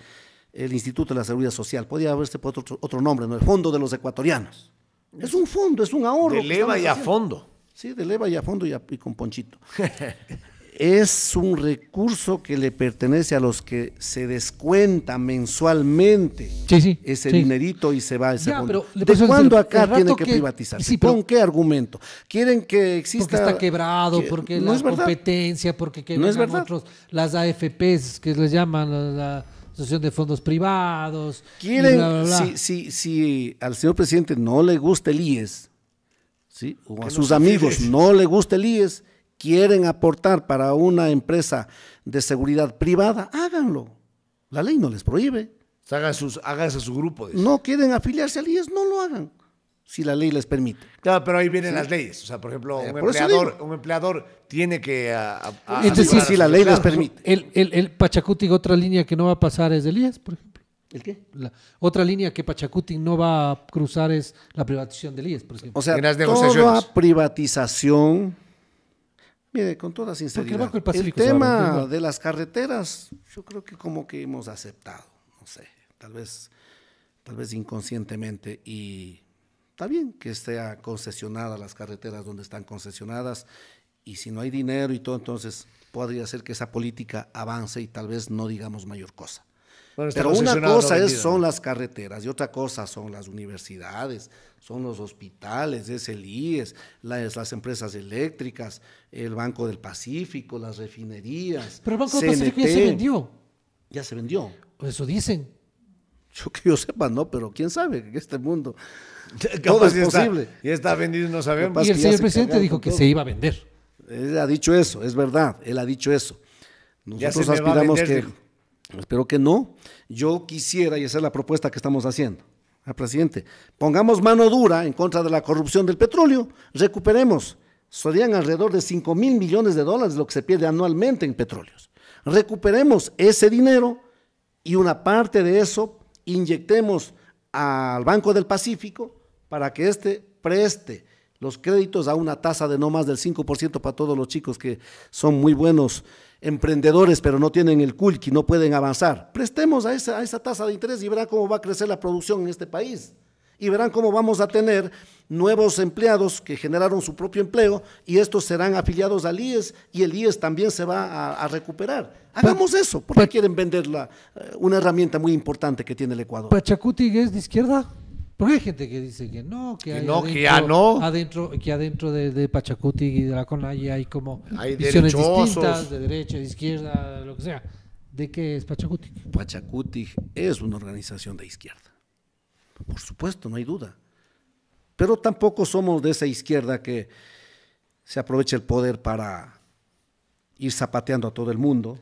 el Instituto de la Seguridad Social. Podría haberse puesto otro, nombre, ¿no? El Fondo de los Ecuatorianos. Es un fondo, es un ahorro. De leva y a fondo. Sí, de leva y a fondo y, y con ponchito. es un recurso que le pertenece a los que se descuenta mensualmente ese dinerito y se va ese ¿De cuándo acá tiene que, privatizar privatizarse? ¿Con qué argumento? ¿Quieren que exista...? Porque está quebrado, porque no la competencia, porque que no es verdad. las AFPs que les llaman la, Asociación de Fondos Privados... Quieren, Si, al señor presidente no le gusta el IES, ¿sí? o a sus amigos no le gusta el IES quieren aportar para una empresa de seguridad privada, háganlo. La ley no les prohíbe. Hagan sus, su grupo. No quieren afiliarse al IES, no lo hagan, si la ley les permite. Claro, pero ahí vienen las leyes. O sea, por ejemplo, eh, un, empleador, tiene que... decir, ah, ah, este si la ley les permite. El, el, Pachacuti, otra línea que no va a pasar es el IES, por ejemplo. ¿El qué? otra línea que Pachacuti no va a cruzar es la privatización del IES, por ejemplo. O sea, toda privatización Mire, con toda sinceridad, el, tema de las carreteras, yo creo que como que hemos aceptado, no sé, tal vez, tal vez inconscientemente y está bien que sea concesionada las carreteras donde están concesionadas y si no hay dinero y todo, entonces podría ser que esa política avance y tal vez no digamos mayor cosa. Pero una cosa son las carreteras y otra cosa son las universidades, son los hospitales, es el IES, las, empresas eléctricas, el Banco del Pacífico, las refinerías. Pero el Banco del Pacífico ya se vendió. Ya se vendió. Eso dicen. Yo que yo sepa, no, pero quién sabe en este mundo. Todo es posible. Está, está vendido, no sabemos. Y el señor presidente dijo que se iba a vender. Él ha dicho eso, es verdad, él ha dicho eso. Nosotros aspiramos que. Espero que no. Yo quisiera, y esa es la propuesta que estamos haciendo, al ah, presidente, pongamos mano dura en contra de la corrupción del petróleo, recuperemos, serían alrededor de 5 mil millones de dólares lo que se pierde anualmente en petróleos. Recuperemos ese dinero y una parte de eso inyectemos al Banco del Pacífico para que éste preste los créditos a una tasa de no más del 5% para todos los chicos que son muy buenos emprendedores, pero no tienen el y no pueden avanzar. Prestemos a esa, a esa tasa de interés y verán cómo va a crecer la producción en este país. Y verán cómo vamos a tener nuevos empleados que generaron su propio empleo y estos serán afiliados al IES y el IES también se va a, recuperar. Hagamos eso, porque quieren vender eh, una herramienta muy importante que tiene el Ecuador. Pachacuti es de izquierda. Porque hay gente que dice que no, que, hay no, adentro, que Adentro, de, de, Pachacuti y de la Conaya hay como hay visiones distintas, de derecha, de izquierda, lo que sea. ¿De qué es Pachacuti? Pachacuti es una organización de izquierda. Por supuesto, no hay duda. Pero tampoco somos de esa izquierda que se aprovecha el poder para ir zapateando a todo el mundo,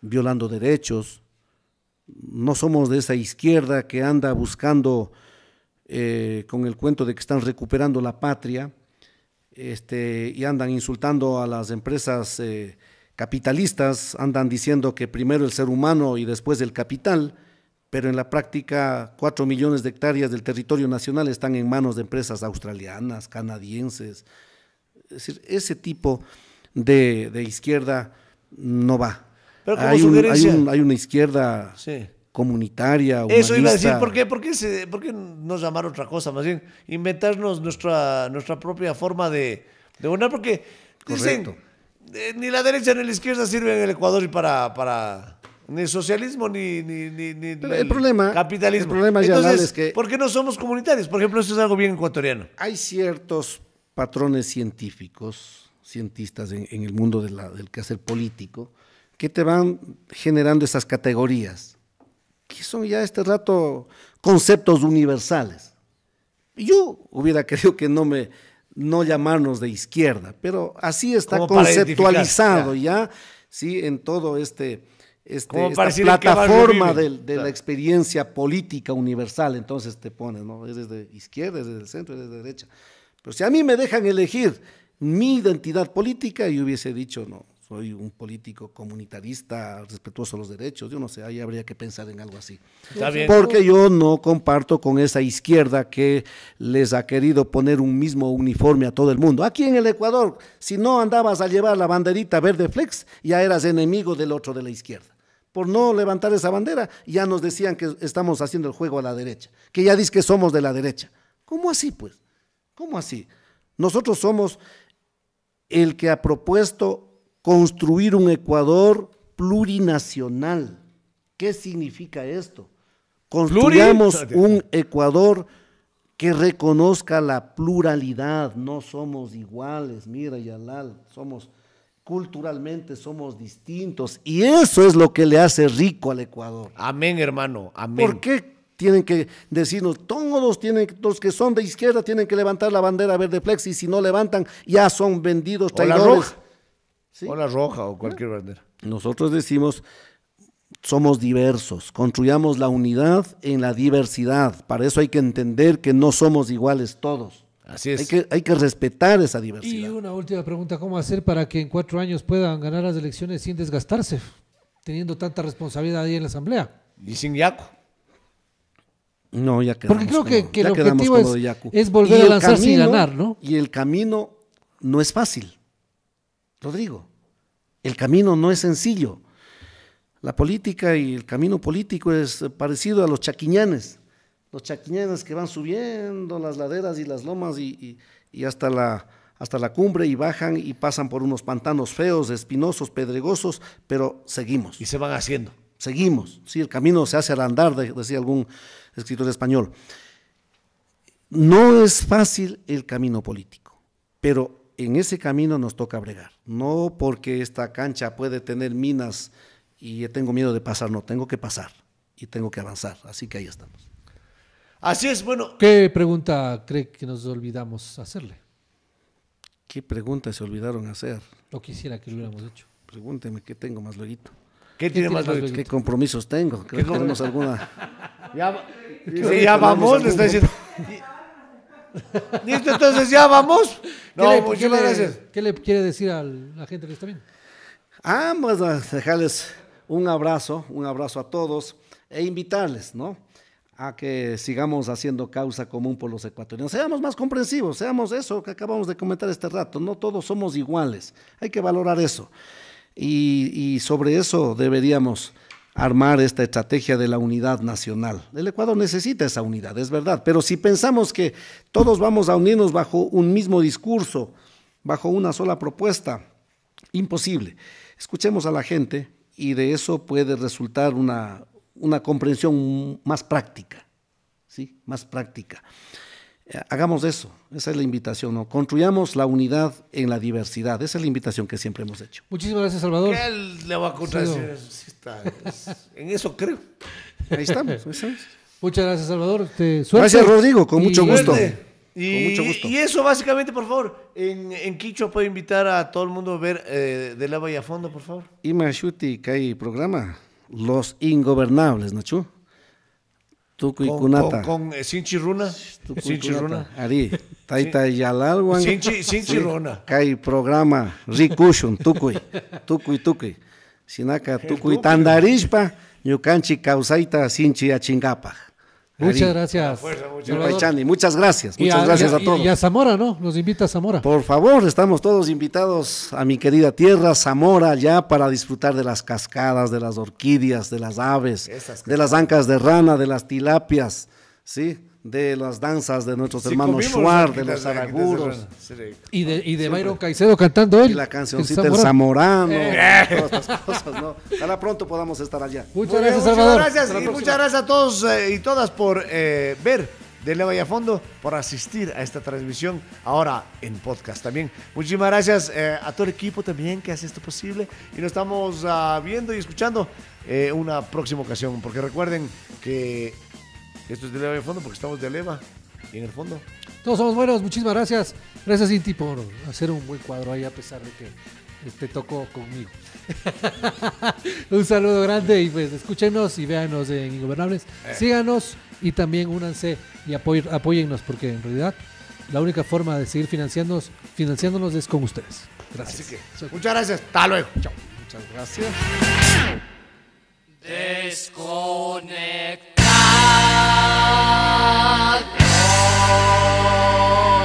violando derechos. No somos de esa izquierda que anda buscando eh, con el cuento de que están recuperando la patria este, y andan insultando a las empresas eh, capitalistas, andan diciendo que primero el ser humano y después el capital, pero en la práctica cuatro millones de hectáreas del territorio nacional están en manos de empresas australianas, canadienses. Es decir, ese tipo de, izquierda no va. Pero hay, hay, una izquierda comunitaria. Eso iba a decir, ¿por qué, por qué, no llamar otra cosa? Más bien, inventarnos nuestra, nuestra propia forma de, de porque eh, ni la derecha ni la izquierda sirven en el Ecuador para... para ni socialismo ni, el, capitalismo el problema Entonces, que ¿por qué no somos comunitarios? Por ejemplo, esto es algo bien ecuatoriano. Hay ciertos patrones científicos, cientistas en, el mundo del quehacer político, que te van generando esas categorías que son ya este rato conceptos universales. Yo hubiera querido que no me no llamarnos de izquierda, pero así está conceptualizado ya. sí, en todo este, este esta plataforma de, la experiencia política universal, entonces te pones, ¿no? Eres de izquierda, eres del centro, eres de derecha. Pero si a mí me dejan elegir mi identidad política, yo hubiese dicho, no, soy un político comunitarista, respetuoso de los derechos, yo no sé, ahí habría que pensar en algo así. Porque yo no comparto con esa izquierda que les ha querido poner un mismo uniforme a todo el mundo. Aquí en el Ecuador, si no andabas a llevar la banderita verde flex, ya eras enemigo del otro de la izquierda. Por no levantar esa bandera, ya nos decían que estamos haciendo el juego a la derecha, que ya dices que somos de la derecha. ¿Cómo así, pues? ¿Cómo así? Nosotros somos el que ha propuesto construir un Ecuador plurinacional. ¿Qué significa esto? Construyamos un Ecuador que reconozca la pluralidad, no somos iguales, mira Yalal, somos culturalmente somos distintos y eso es lo que le hace rico al Ecuador. Amén, hermano, amén. ¿Por qué tienen que decirnos, todos tienen, los que son de izquierda tienen que levantar la bandera verde flex y si no levantan ya son vendidos traidores? O la roja o cualquier bandera. Nosotros decimos, somos diversos, construyamos la unidad en la diversidad. Para eso hay que entender que no somos iguales todos. Así es. Hay que, respetar esa diversidad. Y una última pregunta, ¿cómo hacer para que en cuatro años puedan ganar las elecciones sin desgastarse, teniendo tanta responsabilidad ahí en la Asamblea? Y sin Yaco. No, ya quedamos. Porque creo que, el objetivo es, volver a lanzar sin ganar, ¿no? Y el camino no es fácil, Rodrigo. El camino no es sencillo. La política y el camino político es parecido a los chaquiñanes, los chaquiñanes que van subiendo las laderas y las lomas y, hasta, la, hasta la cumbre y bajan y pasan por unos pantanos feos, espinosos, pedregosos, pero seguimos. Y se van haciendo. Seguimos, sí, el camino se hace al andar, decía algún escritor español. No es fácil el camino político, pero en ese camino nos toca bregar. No porque esta cancha puede tener minas y tengo miedo de pasar, no, tengo que pasar y tengo que avanzar. Así que ahí estamos. Así es, bueno. ¿Qué pregunta cree que nos olvidamos hacerle? ¿Qué pregunta se olvidaron hacer? Lo quisiera que lo hubiéramos hecho. Pregúnteme qué tengo más luego. ¿Qué, tiene más, ¿Qué compromisos tengo? que tenemos alguna. Ya, vamos, le estoy diciendo. ¿Listo? Entonces ya vamos. Pues ¿Qué, le, quiere decir a la gente que está bien? Ah, pues dejarles un abrazo, un abrazo a todos e invitarles, ¿no? A que sigamos haciendo causa común por los ecuatorianos. Seamos más comprensivos, seamos eso que acabamos de comentar este rato. No todos somos iguales, hay que valorar eso. y sobre eso deberíamos armar esta estrategia de la unidad nacional. El Ecuador necesita esa unidad, es verdad, pero si pensamos que todos vamos a unirnos bajo un mismo discurso, bajo una sola propuesta, imposible. Escuchemos a la gente y de eso puede resultar una, comprensión más práctica, ¿sí? Más práctica. Eh, hagamos eso, esa es la invitación, ¿no? Construyamos la unidad en la diversidad, esa es la invitación que siempre hemos hecho. Muchísimas gracias, Salvador. ¿Qué le va a contar? en eso creo. Ahí estamos, Muchas gracias, Salvador. gracias, Rodrigo, con mucho gusto. Y, eso, básicamente, por favor, en, en Quicho puede invitar a todo el mundo a ver eh, De la a Fondo, por favor. Y Machuti, que hay programa, Los Ingobernables, Nacho y Cunata. Con, eh, Sinchiruna. Sinchiruna. Ari, taita yalalwan. Sinchi, Kai programa Tukui. tukui, Sinaka, tukui. Tandarispa, Yukanchi Causaita, Sinchi, chingapa. Muchas gracias. muchas, gracias. muchas gracias. a, todos. Y a Zamora, ¿no? Nos invita a Zamora. Por favor, estamos todos invitados a mi querida tierra, Zamora, ya para disfrutar de las cascadas, de las orquídeas, de las aves, de las ancas de rana, de las tilapias, ¿sí? de las danzas de nuestros hermanos Suárez de los Araguros. Y de, y de Byron Caicedo cantando él. Y la cancioncita del Zamorano. Eh. cosas, ¿no? pronto podamos estar allá. Muchas gracias, Salvador. Muchas gracias, a todos eh, y todas por eh, ver de Leva y a Fondo por asistir a esta transmisión ahora en podcast también. Muchísimas gracias eh, a todo el equipo también que hace esto posible y nos estamos ah, viendo y escuchando una próxima ocasión porque recuerden que esto es de leva en fondo porque estamos de leva en el fondo. Todos somos buenos, muchísimas gracias. Gracias, Inti, por hacer un buen cuadro ahí, a pesar de que eh, te tocó conmigo. un saludo grande y pues escúchenos y véanos en Ingobernables. Eh. Síganos y también únanse y apóyennos porque en realidad la única forma de seguir financiándonos, financiándonos es con ustedes. Gracias. Así que, muchas gracias. Hasta luego. Chao. Muchas gracias. God.